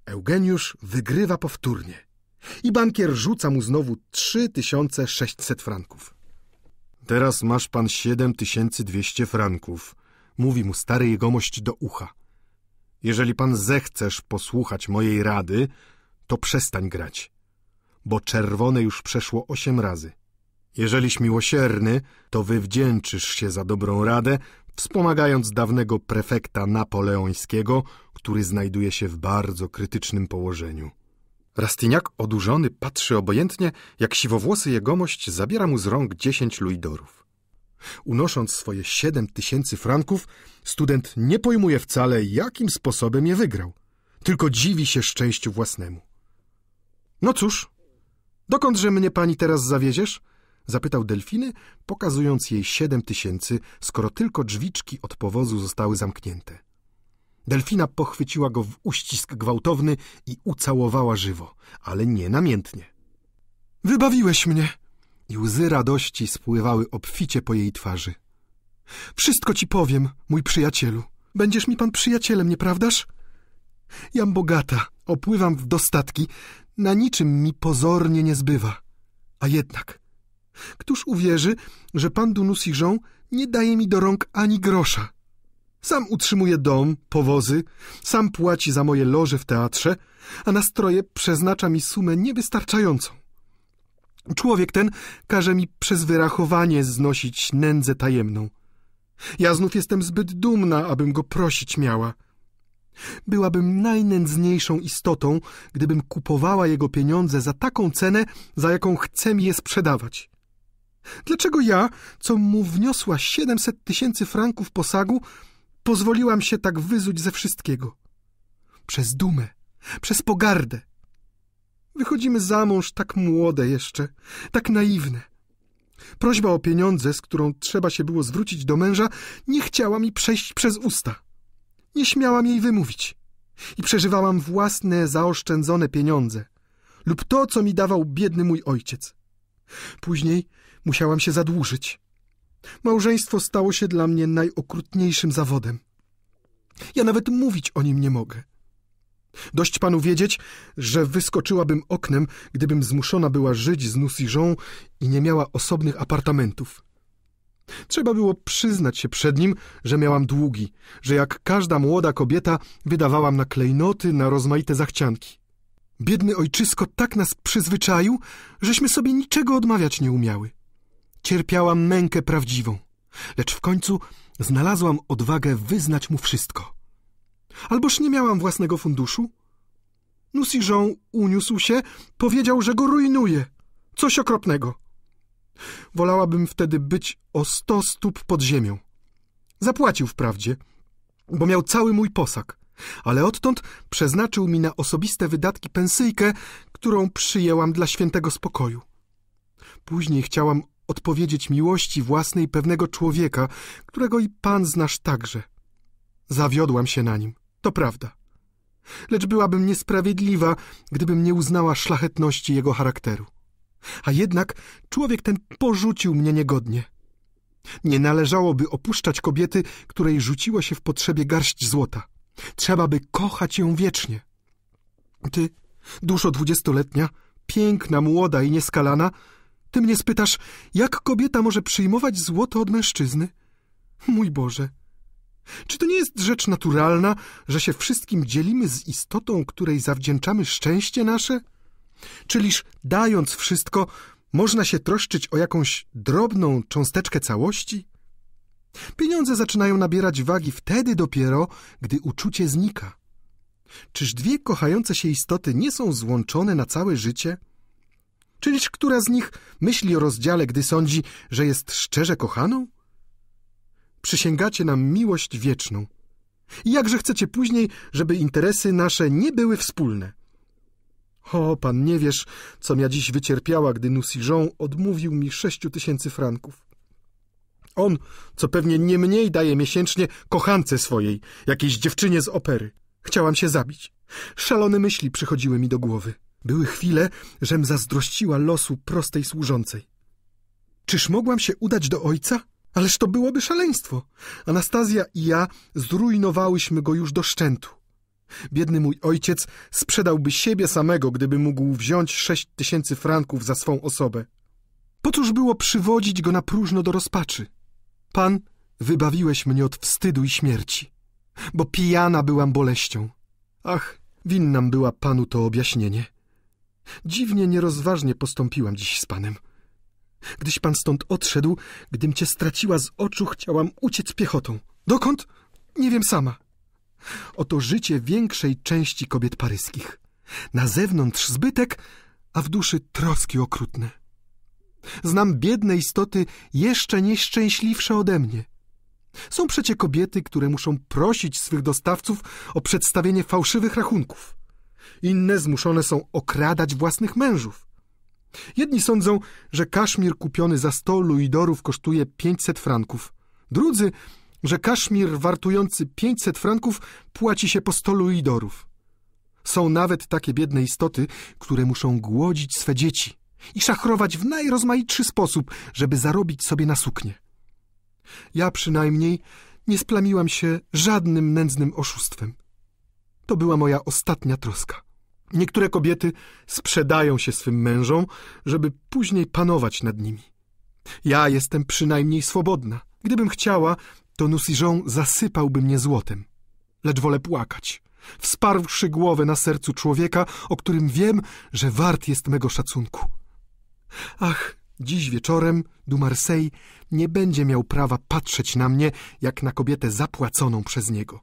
Eugeniusz wygrywa powtórnie. I bankier rzuca mu znowu 3600 franków. Teraz masz pan 7200 franków, mówi mu stary jegomość do ucha. Jeżeli pan zechcesz posłuchać mojej rady, to przestań grać, bo czerwone już przeszło osiem razy. Jeżeliś miłosierny, to wywdzięczysz się za dobrą radę, wspomagając dawnego prefekta napoleońskiego, który znajduje się w bardzo krytycznym położeniu. Rastyniak odurzony patrzy obojętnie, jak siwowłosy jegomość zabiera mu z rąk dziesięć luidorów. Unosząc swoje siedem tysięcy franków, student nie pojmuje wcale, jakim sposobem je wygrał. Tylko dziwi się szczęściu własnemu. No cóż, dokądże mnie pani teraz zawieziesz? Zapytał delfiny, pokazując jej siedem tysięcy, skoro tylko drzwiczki od powozu zostały zamknięte. Delfina pochwyciła go w uścisk gwałtowny i ucałowała żywo, ale nie namiętnie. Wybawiłeś mnie! I łzy radości spływały obficie po jej twarzy. Wszystko ci powiem, mój przyjacielu. Będziesz mi pan przyjacielem, nieprawdaż? Jam bogata, opływam w dostatki, na niczym mi pozornie nie zbywa. A jednak Któż uwierzy, że pan Dunusiżon nie daje mi do rąk ani grosza? Sam utrzymuje dom, powozy, sam płaci za moje loże w teatrze, a na stroje przeznacza mi sumę niewystarczającą. Człowiek ten każe mi przez wyrachowanie znosić nędzę tajemną. Ja znów jestem zbyt dumna, abym go prosić miała. Byłabym najnędzniejszą istotą, gdybym kupowała jego pieniądze za taką cenę, za jaką chce mi je sprzedawać. Dlaczego ja, co mu wniosła siedemset tysięcy franków posagu, pozwoliłam się tak wyzuć ze wszystkiego? Przez dumę, przez pogardę. Wychodzimy za mąż tak młode jeszcze, tak naiwne. Prośba o pieniądze, z którą trzeba się było zwrócić do męża, nie chciała mi przejść przez usta. Nie śmiałam jej wymówić. I przeżywałam własne zaoszczędzone pieniądze lub to, co mi dawał biedny mój ojciec. Później Musiałam się zadłużyć. Małżeństwo stało się dla mnie najokrutniejszym zawodem. Ja nawet mówić o nim nie mogę. Dość panu wiedzieć, że wyskoczyłabym oknem, gdybym zmuszona była żyć z Nusiżą i nie miała osobnych apartamentów. Trzeba było przyznać się przed nim, że miałam długi, że jak każda młoda kobieta wydawałam na klejnoty, na rozmaite zachcianki. Biedny ojczysko tak nas przyzwyczaił, żeśmy sobie niczego odmawiać nie umiały. Cierpiałam mękę prawdziwą, lecz w końcu znalazłam odwagę wyznać mu wszystko. Alboż nie miałam własnego funduszu? Nusijon uniósł się, powiedział, że go rujnuje. Coś okropnego. Wolałabym wtedy być o sto stóp pod ziemią. Zapłacił wprawdzie, bo miał cały mój posag, ale odtąd przeznaczył mi na osobiste wydatki pensyjkę, którą przyjęłam dla świętego spokoju. Później chciałam odpowiedzieć miłości własnej pewnego człowieka, którego i pan znasz także. Zawiodłam się na nim, to prawda. Lecz byłabym niesprawiedliwa, gdybym nie uznała szlachetności jego charakteru. A jednak człowiek ten porzucił mnie niegodnie. Nie należałoby opuszczać kobiety, której rzuciło się w potrzebie garść złota. Trzeba by kochać ją wiecznie. Ty, duszo dwudziestoletnia, piękna, młoda i nieskalana, ty mnie spytasz, jak kobieta może przyjmować złoto od mężczyzny? Mój Boże! Czy to nie jest rzecz naturalna, że się wszystkim dzielimy z istotą, której zawdzięczamy szczęście nasze? Czyliż dając wszystko, można się troszczyć o jakąś drobną cząsteczkę całości? Pieniądze zaczynają nabierać wagi wtedy dopiero, gdy uczucie znika. Czyż dwie kochające się istoty nie są złączone na całe życie? Czyliż która z nich myśli o rozdziale, gdy sądzi, że jest szczerze kochaną? Przysięgacie nam miłość wieczną. I jakże chcecie później, żeby interesy nasze nie były wspólne? O, pan nie wiesz, co ja dziś wycierpiała, gdy Nusijon odmówił mi sześciu tysięcy franków. On, co pewnie nie mniej daje miesięcznie kochance swojej, jakiejś dziewczynie z opery. Chciałam się zabić. Szalone myśli przychodziły mi do głowy. Były chwile, żem zazdrościła losu prostej służącej. Czyż mogłam się udać do ojca? Ależ to byłoby szaleństwo. Anastazja i ja zrujnowałyśmy go już do szczętu. Biedny mój ojciec sprzedałby siebie samego, gdyby mógł wziąć sześć tysięcy franków za swą osobę. Po cóż było przywodzić go na próżno do rozpaczy? Pan, wybawiłeś mnie od wstydu i śmierci, bo pijana byłam boleścią. Ach, winnam była panu to objaśnienie. Dziwnie nierozważnie postąpiłam dziś z panem. Gdyś pan stąd odszedł, gdym cię straciła z oczu, chciałam uciec piechotą. Dokąd? Nie wiem sama. Oto życie większej części kobiet paryskich. Na zewnątrz zbytek, a w duszy troski okrutne. Znam biedne istoty jeszcze nieszczęśliwsze ode mnie. Są przecie kobiety, które muszą prosić swych dostawców o przedstawienie fałszywych rachunków. Inne zmuszone są okradać własnych mężów. Jedni sądzą, że kaszmir kupiony za 100 luidorów kosztuje 500 franków. Drudzy, że kaszmir wartujący 500 franków płaci się po 100 luidorów. Są nawet takie biedne istoty, które muszą głodzić swe dzieci i szachrować w najrozmaitszy sposób, żeby zarobić sobie na suknie. Ja przynajmniej nie splamiłam się żadnym nędznym oszustwem. To była moja ostatnia troska. Niektóre kobiety sprzedają się swym mężom, żeby później panować nad nimi. Ja jestem przynajmniej swobodna. Gdybym chciała, to Nusiżon zasypałby mnie złotem. Lecz wolę płakać, wsparłszy głowę na sercu człowieka, o którym wiem, że wart jest mego szacunku. Ach, dziś wieczorem du Marseille nie będzie miał prawa patrzeć na mnie, jak na kobietę zapłaconą przez niego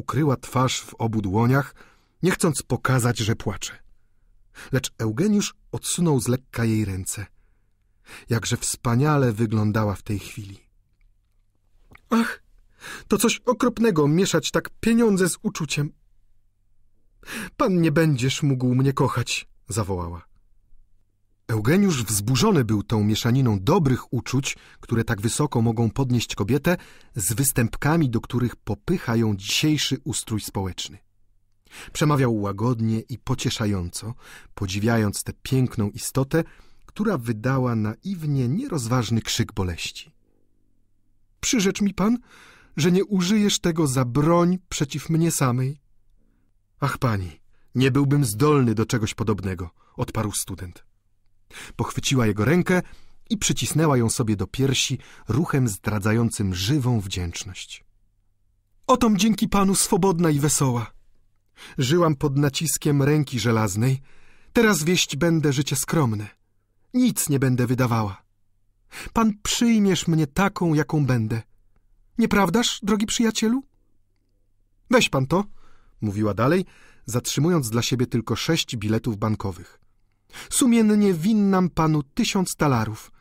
ukryła twarz w obu dłoniach, nie chcąc pokazać, że płacze. Lecz Eugeniusz odsunął z lekka jej ręce. Jakże wspaniale wyglądała w tej chwili. Ach, to coś okropnego mieszać tak pieniądze z uczuciem. Pan nie będziesz mógł mnie kochać, zawołała. Eugeniusz wzburzony był tą mieszaniną dobrych uczuć, które tak wysoko mogą podnieść kobietę, z występkami, do których popycha ją dzisiejszy ustrój społeczny. Przemawiał łagodnie i pocieszająco, podziwiając tę piękną istotę, która wydała naiwnie nierozważny krzyk boleści. Przyrzecz mi pan, że nie użyjesz tego za broń przeciw mnie samej. Ach pani, nie byłbym zdolny do czegoś podobnego, odparł student. Pochwyciła jego rękę i przycisnęła ją sobie do piersi ruchem zdradzającym żywą wdzięczność. Otom dzięki panu swobodna i wesoła. Żyłam pod naciskiem ręki żelaznej. Teraz wieść będę życie skromne. Nic nie będę wydawała. Pan przyjmiesz mnie taką, jaką będę. Nieprawdaż, drogi przyjacielu? Weź pan to, mówiła dalej, zatrzymując dla siebie tylko sześć biletów bankowych. Sumiennie winnam panu tysiąc talarów,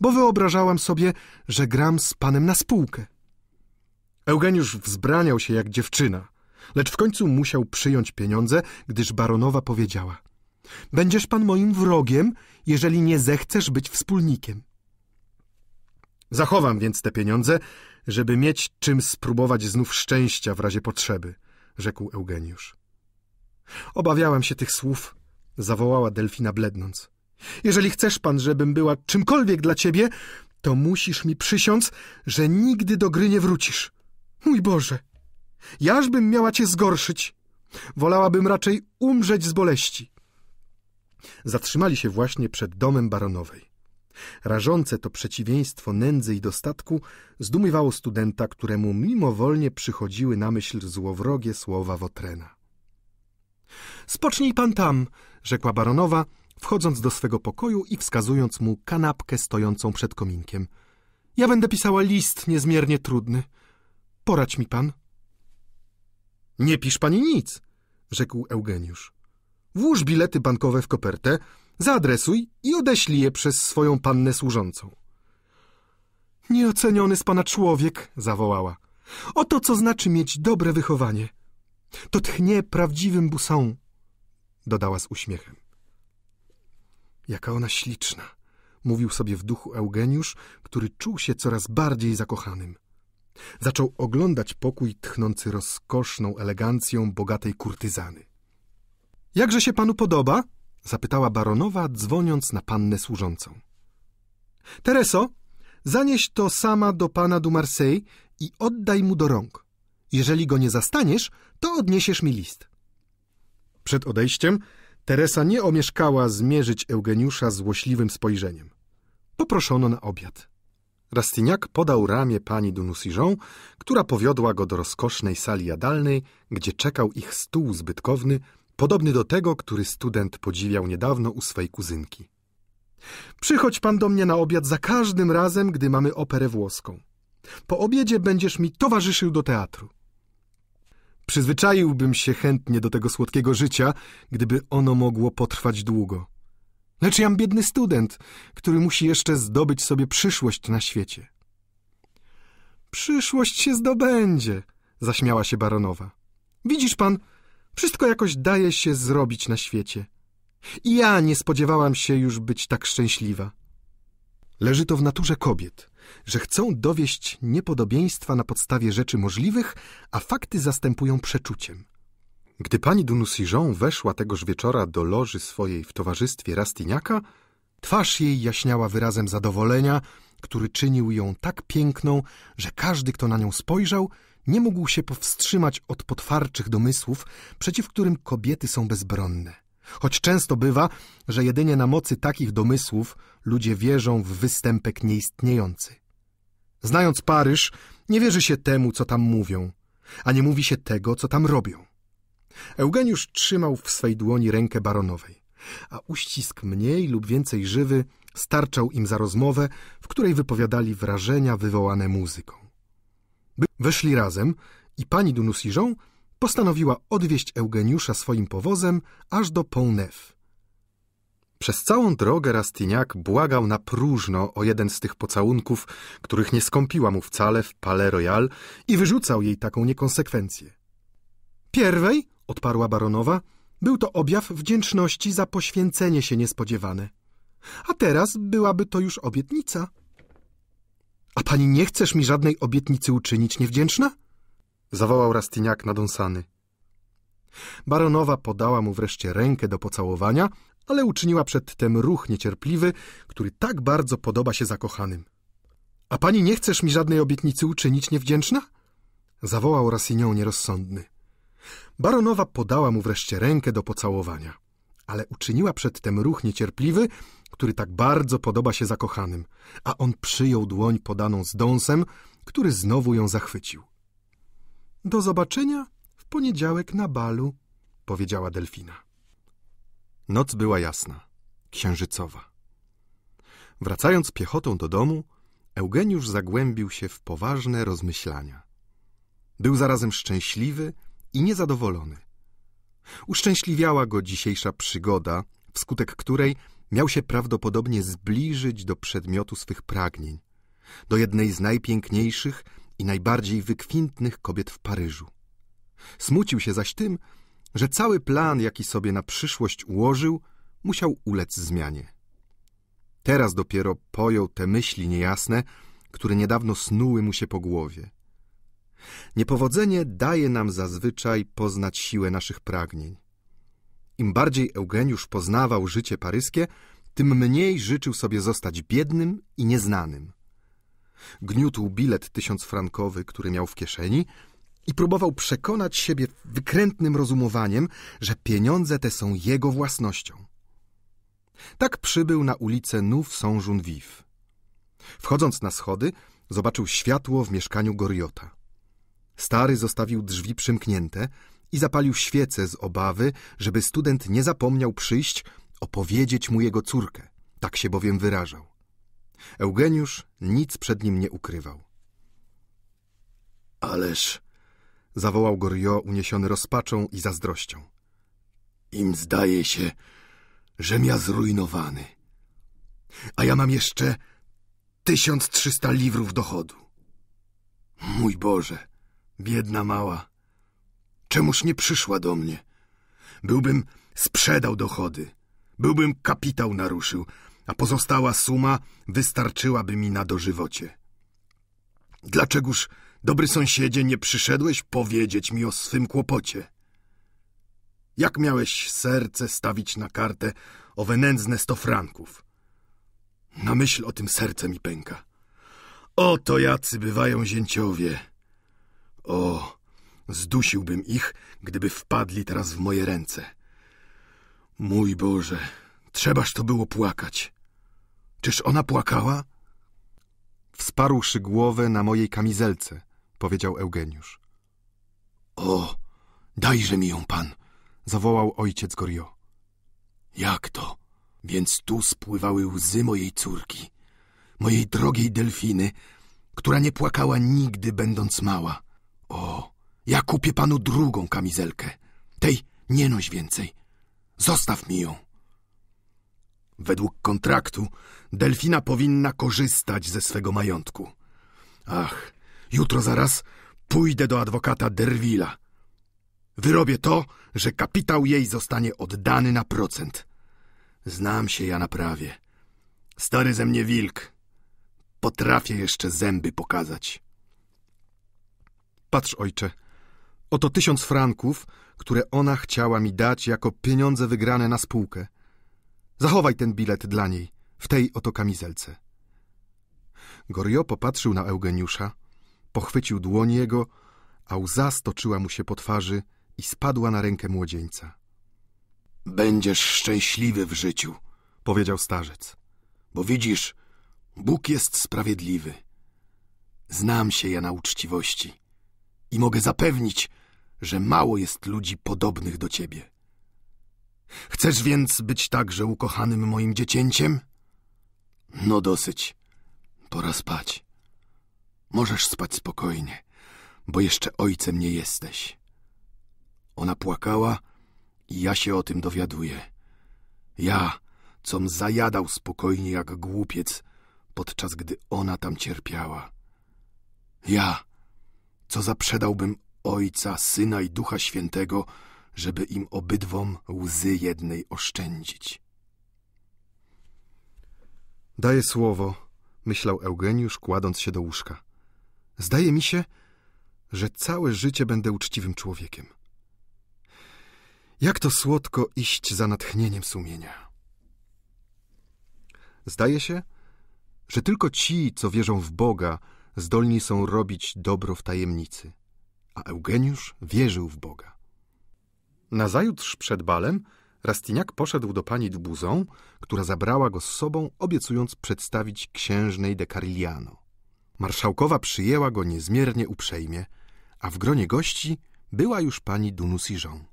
bo wyobrażałam sobie, że gram z panem na spółkę. Eugeniusz wzbraniał się jak dziewczyna, lecz w końcu musiał przyjąć pieniądze, gdyż baronowa powiedziała – Będziesz pan moim wrogiem, jeżeli nie zechcesz być wspólnikiem. Zachowam więc te pieniądze, żeby mieć czym spróbować znów szczęścia w razie potrzeby – rzekł Eugeniusz. Obawiałam się tych słów, zawołała Delfina blednąc. Jeżeli chcesz pan, żebym była czymkolwiek dla ciebie, to musisz mi przysiąc, że nigdy do gry nie wrócisz. Mój Boże, jażbym miała cię zgorszyć. Wolałabym raczej umrzeć z boleści. Zatrzymali się właśnie przed domem baronowej. Rażące to przeciwieństwo nędzy i dostatku zdumywało studenta, któremu mimowolnie przychodziły na myśl złowrogie słowa Wotrena. Spocznij pan tam, rzekła baronowa, wchodząc do swego pokoju i wskazując mu kanapkę stojącą przed kominkiem. Ja będę pisała list niezmiernie trudny. Poradź mi pan. Nie pisz pani nic, rzekł Eugeniusz. Włóż bilety bankowe w kopertę, zaadresuj i odeślij je przez swoją pannę służącą. Nieoceniony z pana człowiek, zawołała. Oto co znaczy mieć dobre wychowanie. To tchnie prawdziwym busą dodała z uśmiechem. Jaka ona śliczna, mówił sobie w duchu Eugeniusz, który czuł się coraz bardziej zakochanym. Zaczął oglądać pokój tchnący rozkoszną elegancją bogatej kurtyzany. Jakże się panu podoba? zapytała baronowa, dzwoniąc na pannę służącą. Tereso, zanieś to sama do pana du Marseille i oddaj mu do rąk. Jeżeli go nie zastaniesz, to odniesiesz mi list. Przed odejściem Teresa nie omieszkała zmierzyć Eugeniusza złośliwym spojrzeniem. Poproszono na obiad. Rastyniak podał ramię pani Dunusiżą, która powiodła go do rozkosznej sali jadalnej, gdzie czekał ich stół zbytkowny, podobny do tego, który student podziwiał niedawno u swej kuzynki. Przychodź pan do mnie na obiad za każdym razem, gdy mamy operę włoską. Po obiedzie będziesz mi towarzyszył do teatru. Przyzwyczaiłbym się chętnie do tego słodkiego życia, gdyby ono mogło potrwać długo. Lecz jam biedny student, który musi jeszcze zdobyć sobie przyszłość na świecie. Przyszłość się zdobędzie, zaśmiała się baronowa. Widzisz pan, wszystko jakoś daje się zrobić na świecie. I ja nie spodziewałam się już być tak szczęśliwa. Leży to w naturze kobiet że chcą dowieść niepodobieństwa na podstawie rzeczy możliwych, a fakty zastępują przeczuciem. Gdy pani de weszła tegoż wieczora do loży swojej w towarzystwie Rastiniaka, twarz jej jaśniała wyrazem zadowolenia, który czynił ją tak piękną, że każdy, kto na nią spojrzał, nie mógł się powstrzymać od potwarczych domysłów, przeciw którym kobiety są bezbronne. Choć często bywa, że jedynie na mocy takich domysłów ludzie wierzą w występek nieistniejący. Znając Paryż, nie wierzy się temu, co tam mówią, a nie mówi się tego, co tam robią. Eugeniusz trzymał w swej dłoni rękę baronowej, a uścisk mniej lub więcej żywy starczał im za rozmowę, w której wypowiadali wrażenia wywołane muzyką. Weszli razem i pani Dunusiżą postanowiła odwieźć Eugeniusza swoim powozem aż do Pont-Neuf. Przez całą drogę Rastiniak błagał na próżno o jeden z tych pocałunków, których nie skąpiła mu wcale w Palais Royal i wyrzucał jej taką niekonsekwencję. Pierwej, odparła baronowa, był to objaw wdzięczności za poświęcenie się niespodziewane. A teraz byłaby to już obietnica. A pani nie chcesz mi żadnej obietnicy uczynić niewdzięczna? zawołał Rastiniak nadąsany. Baronowa podała mu wreszcie rękę do pocałowania, ale uczyniła przedtem ruch niecierpliwy, który tak bardzo podoba się zakochanym. A pani nie chcesz mi żadnej obietnicy uczynić, niewdzięczna? Zawołał Rasinią nierozsądny. Baronowa podała mu wreszcie rękę do pocałowania, ale uczyniła przedtem ruch niecierpliwy, który tak bardzo podoba się zakochanym, a on przyjął dłoń podaną z dąsem, który znowu ją zachwycił. Do zobaczenia w poniedziałek na balu, powiedziała delfina. Noc była jasna, księżycowa. Wracając piechotą do domu, Eugeniusz zagłębił się w poważne rozmyślania. Był zarazem szczęśliwy i niezadowolony. Uszczęśliwiała go dzisiejsza przygoda, wskutek której miał się prawdopodobnie zbliżyć do przedmiotu swych pragnień, do jednej z najpiękniejszych i najbardziej wykwintnych kobiet w Paryżu. Smucił się zaś tym, że cały plan, jaki sobie na przyszłość ułożył, musiał ulec zmianie. Teraz dopiero pojął te myśli niejasne, które niedawno snuły mu się po głowie. Niepowodzenie daje nam zazwyczaj poznać siłę naszych pragnień. Im bardziej Eugeniusz poznawał życie paryskie, tym mniej życzył sobie zostać biednym i nieznanym. Gniótł bilet tysiącfrankowy, który miał w kieszeni i próbował przekonać siebie wykrętnym rozumowaniem, że pieniądze te są jego własnością. Tak przybył na ulicę Nouf saint vif Wchodząc na schody, zobaczył światło w mieszkaniu Goriota. Stary zostawił drzwi przymknięte i zapalił świecę z obawy, żeby student nie zapomniał przyjść opowiedzieć mu jego córkę. Tak się bowiem wyrażał. Eugeniusz nic przed nim nie ukrywał. Ależ, zawołał Gorio, uniesiony rozpaczą i zazdrością. Im zdaje się, żem ja zrujnowany. A ja mam jeszcze tysiąc trzysta liwrów dochodu. Mój Boże, biedna mała, czemuż nie przyszła do mnie? Byłbym sprzedał dochody, byłbym kapitał naruszył, a pozostała suma wystarczyłaby mi na dożywocie. Dlaczegoż, dobry sąsiedzie, nie przyszedłeś powiedzieć mi o swym kłopocie? Jak miałeś serce stawić na kartę owe nędzne sto franków? Na myśl o tym serce mi pęka. Oto jacy bywają zięciowie. O, zdusiłbym ich, gdyby wpadli teraz w moje ręce. Mój Boże, trzebaż to było płakać. Czyż ona płakała? Wsparłszy głowę na mojej kamizelce, powiedział Eugeniusz. O, dajże mi ją pan, zawołał ojciec Gorio. Jak to? Więc tu spływały łzy mojej córki, mojej drogiej delfiny, która nie płakała nigdy, będąc mała. O, ja kupię panu drugą kamizelkę. Tej nie noś więcej. Zostaw mi ją. Według kontraktu Delfina powinna korzystać ze swego majątku. Ach, jutro zaraz pójdę do adwokata Derwila. Wyrobię to, że kapitał jej zostanie oddany na procent. Znam się ja na prawie. Stary ze mnie wilk. Potrafię jeszcze zęby pokazać. Patrz, ojcze, oto tysiąc franków, które ona chciała mi dać jako pieniądze wygrane na spółkę. Zachowaj ten bilet dla niej, w tej oto kamizelce. Gorio popatrzył na Eugeniusza, pochwycił dłoń jego, a łza stoczyła mu się po twarzy i spadła na rękę młodzieńca. Będziesz szczęśliwy w życiu, powiedział starzec, bo widzisz, Bóg jest sprawiedliwy. Znam się ja na uczciwości i mogę zapewnić, że mało jest ludzi podobnych do ciebie. Chcesz więc być także ukochanym moim dziecięciem? No dosyć. Pora spać. Możesz spać spokojnie, bo jeszcze ojcem nie jesteś. Ona płakała i ja się o tym dowiaduję. Ja, com zajadał spokojnie jak głupiec, podczas gdy ona tam cierpiała. Ja, co zaprzedałbym Ojca, Syna i Ducha Świętego, żeby im obydwom łzy jednej oszczędzić. Daję słowo, myślał Eugeniusz, kładąc się do łóżka. Zdaje mi się, że całe życie będę uczciwym człowiekiem. Jak to słodko iść za natchnieniem sumienia. Zdaje się, że tylko ci, co wierzą w Boga, zdolni są robić dobro w tajemnicy, a Eugeniusz wierzył w Boga. Nazajutrz przed balem Rastiniak poszedł do pani Dubuzon, która zabrała go z sobą, obiecując przedstawić księżnej de Carigliano. Marszałkowa przyjęła go niezmiernie uprzejmie, a w gronie gości była już pani Jean.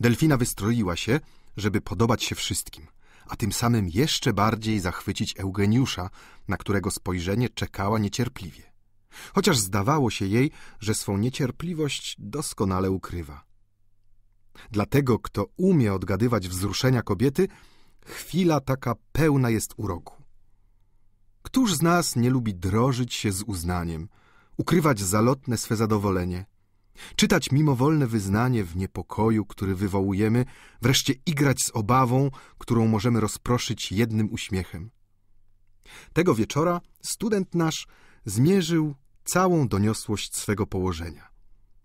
Delfina wystroiła się, żeby podobać się wszystkim, a tym samym jeszcze bardziej zachwycić Eugeniusza, na którego spojrzenie czekała niecierpliwie. Chociaż zdawało się jej, że swą niecierpliwość doskonale ukrywa. Dlatego, kto umie odgadywać wzruszenia kobiety, chwila taka pełna jest uroku. Któż z nas nie lubi drożyć się z uznaniem, ukrywać zalotne swe zadowolenie, czytać mimowolne wyznanie w niepokoju, który wywołujemy, wreszcie igrać z obawą, którą możemy rozproszyć jednym uśmiechem? Tego wieczora student nasz zmierzył całą doniosłość swego położenia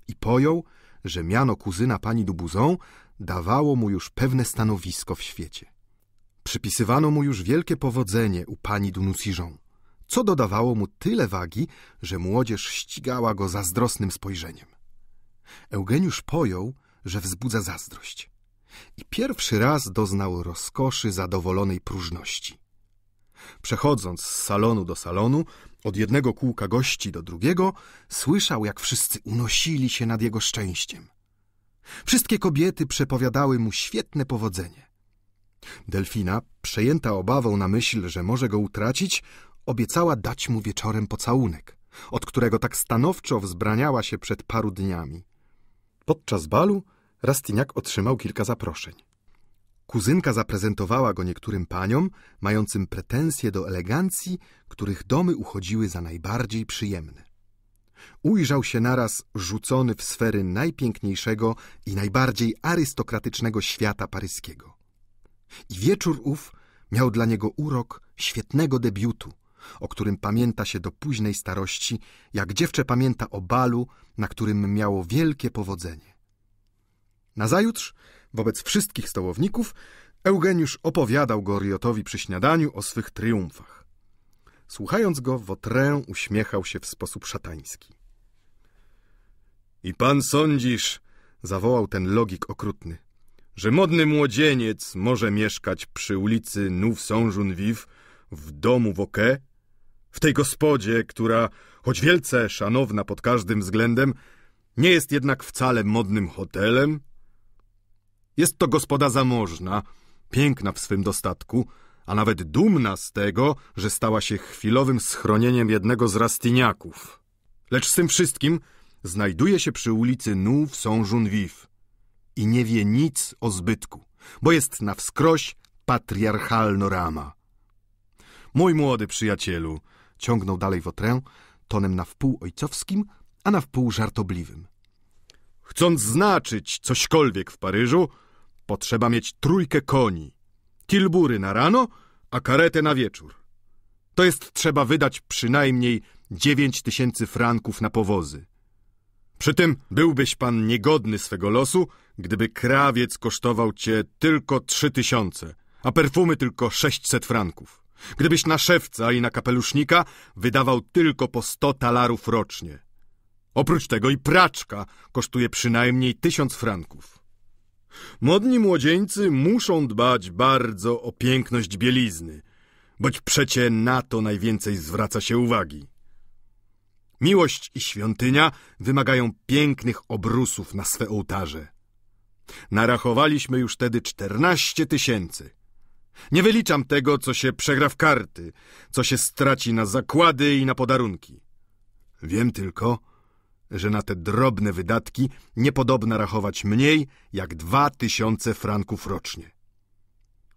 i pojął, że miano kuzyna pani Dubuzon dawało mu już pewne stanowisko w świecie. Przypisywano mu już wielkie powodzenie u pani Dunusiżą, co dodawało mu tyle wagi, że młodzież ścigała go zazdrosnym spojrzeniem. Eugeniusz pojął, że wzbudza zazdrość i pierwszy raz doznał rozkoszy zadowolonej próżności. Przechodząc z salonu do salonu, od jednego kółka gości do drugiego słyszał, jak wszyscy unosili się nad jego szczęściem. Wszystkie kobiety przepowiadały mu świetne powodzenie. Delfina, przejęta obawą na myśl, że może go utracić, obiecała dać mu wieczorem pocałunek, od którego tak stanowczo wzbraniała się przed paru dniami. Podczas balu Rastiniak otrzymał kilka zaproszeń. Kuzynka zaprezentowała go niektórym paniom, mającym pretensje do elegancji, których domy uchodziły za najbardziej przyjemne. Ujrzał się naraz rzucony w sfery najpiękniejszego i najbardziej arystokratycznego świata paryskiego. I wieczór ów miał dla niego urok świetnego debiutu, o którym pamięta się do późnej starości, jak dziewczę pamięta o balu, na którym miało wielkie powodzenie. Nazajutrz wobec wszystkich stołowników, Eugeniusz opowiadał Goriotowi przy śniadaniu o swych triumfach. Słuchając go, Wotrę uśmiechał się w sposób szatański. I pan sądzisz, zawołał ten logik okrutny, że modny młodzieniec może mieszkać przy ulicy Nouveau saint w domu Woke, w tej gospodzie, która, choć wielce szanowna pod każdym względem, nie jest jednak wcale modnym hotelem, jest to gospoda zamożna, piękna w swym dostatku, a nawet dumna z tego, że stała się chwilowym schronieniem jednego z rastyniaków. Lecz z tym wszystkim znajduje się przy ulicy Nu w saint vif i nie wie nic o zbytku, bo jest na wskroś patriarchalno-rama. Mój młody przyjacielu, ciągnął dalej Wotrę, tonem na wpół ojcowskim, a na wpół żartobliwym. Chcąc znaczyć cośkolwiek w Paryżu, Potrzeba mieć trójkę koni, kilbury na rano, a karetę na wieczór. To jest trzeba wydać przynajmniej dziewięć tysięcy franków na powozy. Przy tym byłbyś pan niegodny swego losu, gdyby krawiec kosztował cię tylko trzy tysiące, a perfumy tylko sześćset franków. Gdybyś na szewca i na kapelusznika wydawał tylko po sto talarów rocznie. Oprócz tego i praczka kosztuje przynajmniej tysiąc franków. Modni młodzieńcy muszą dbać bardzo o piękność bielizny, boć przecie na to najwięcej zwraca się uwagi. Miłość i świątynia wymagają pięknych obrusów na swe ołtarze. Narachowaliśmy już tedy czternaście tysięcy. Nie wyliczam tego, co się przegra w karty, co się straci na zakłady i na podarunki. Wiem tylko, że na te drobne wydatki niepodobna rachować mniej jak dwa tysiące franków rocznie.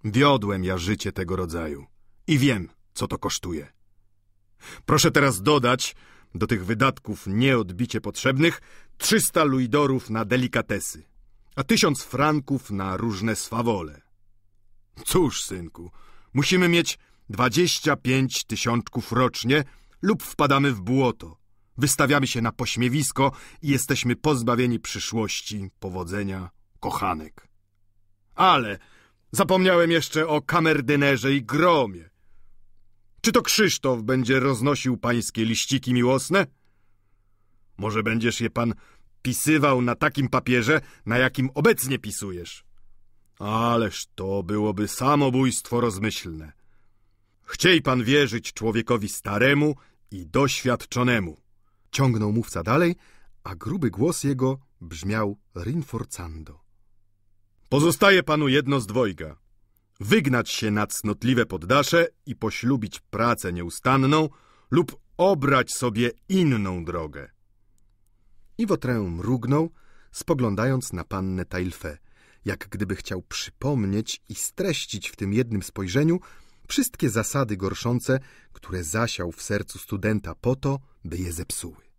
Wiodłem ja życie tego rodzaju i wiem, co to kosztuje. Proszę teraz dodać do tych wydatków nieodbicie potrzebnych 300 luidorów na delikatesy, a tysiąc franków na różne swawole. Cóż, synku, musimy mieć dwadzieścia pięć tysiączków rocznie lub wpadamy w błoto, wystawiamy się na pośmiewisko i jesteśmy pozbawieni przyszłości, powodzenia, kochanek. Ale zapomniałem jeszcze o kamerdynerze i gromie. Czy to Krzysztof będzie roznosił pańskie liściki miłosne? Może będziesz je pan pisywał na takim papierze, na jakim obecnie pisujesz. Ależ to byłoby samobójstwo rozmyślne. Chciej pan wierzyć człowiekowi staremu i doświadczonemu. Ciągnął mówca dalej, a gruby głos jego brzmiał rinforzando. Pozostaje panu jedno z dwojga. Wygnać się na cnotliwe poddasze i poślubić pracę nieustanną lub obrać sobie inną drogę. I Wotrę mrugnął, spoglądając na pannę Tailfe, jak gdyby chciał przypomnieć i streścić w tym jednym spojrzeniu – wszystkie zasady gorszące, które zasiał w sercu studenta po to, by je zepsuły.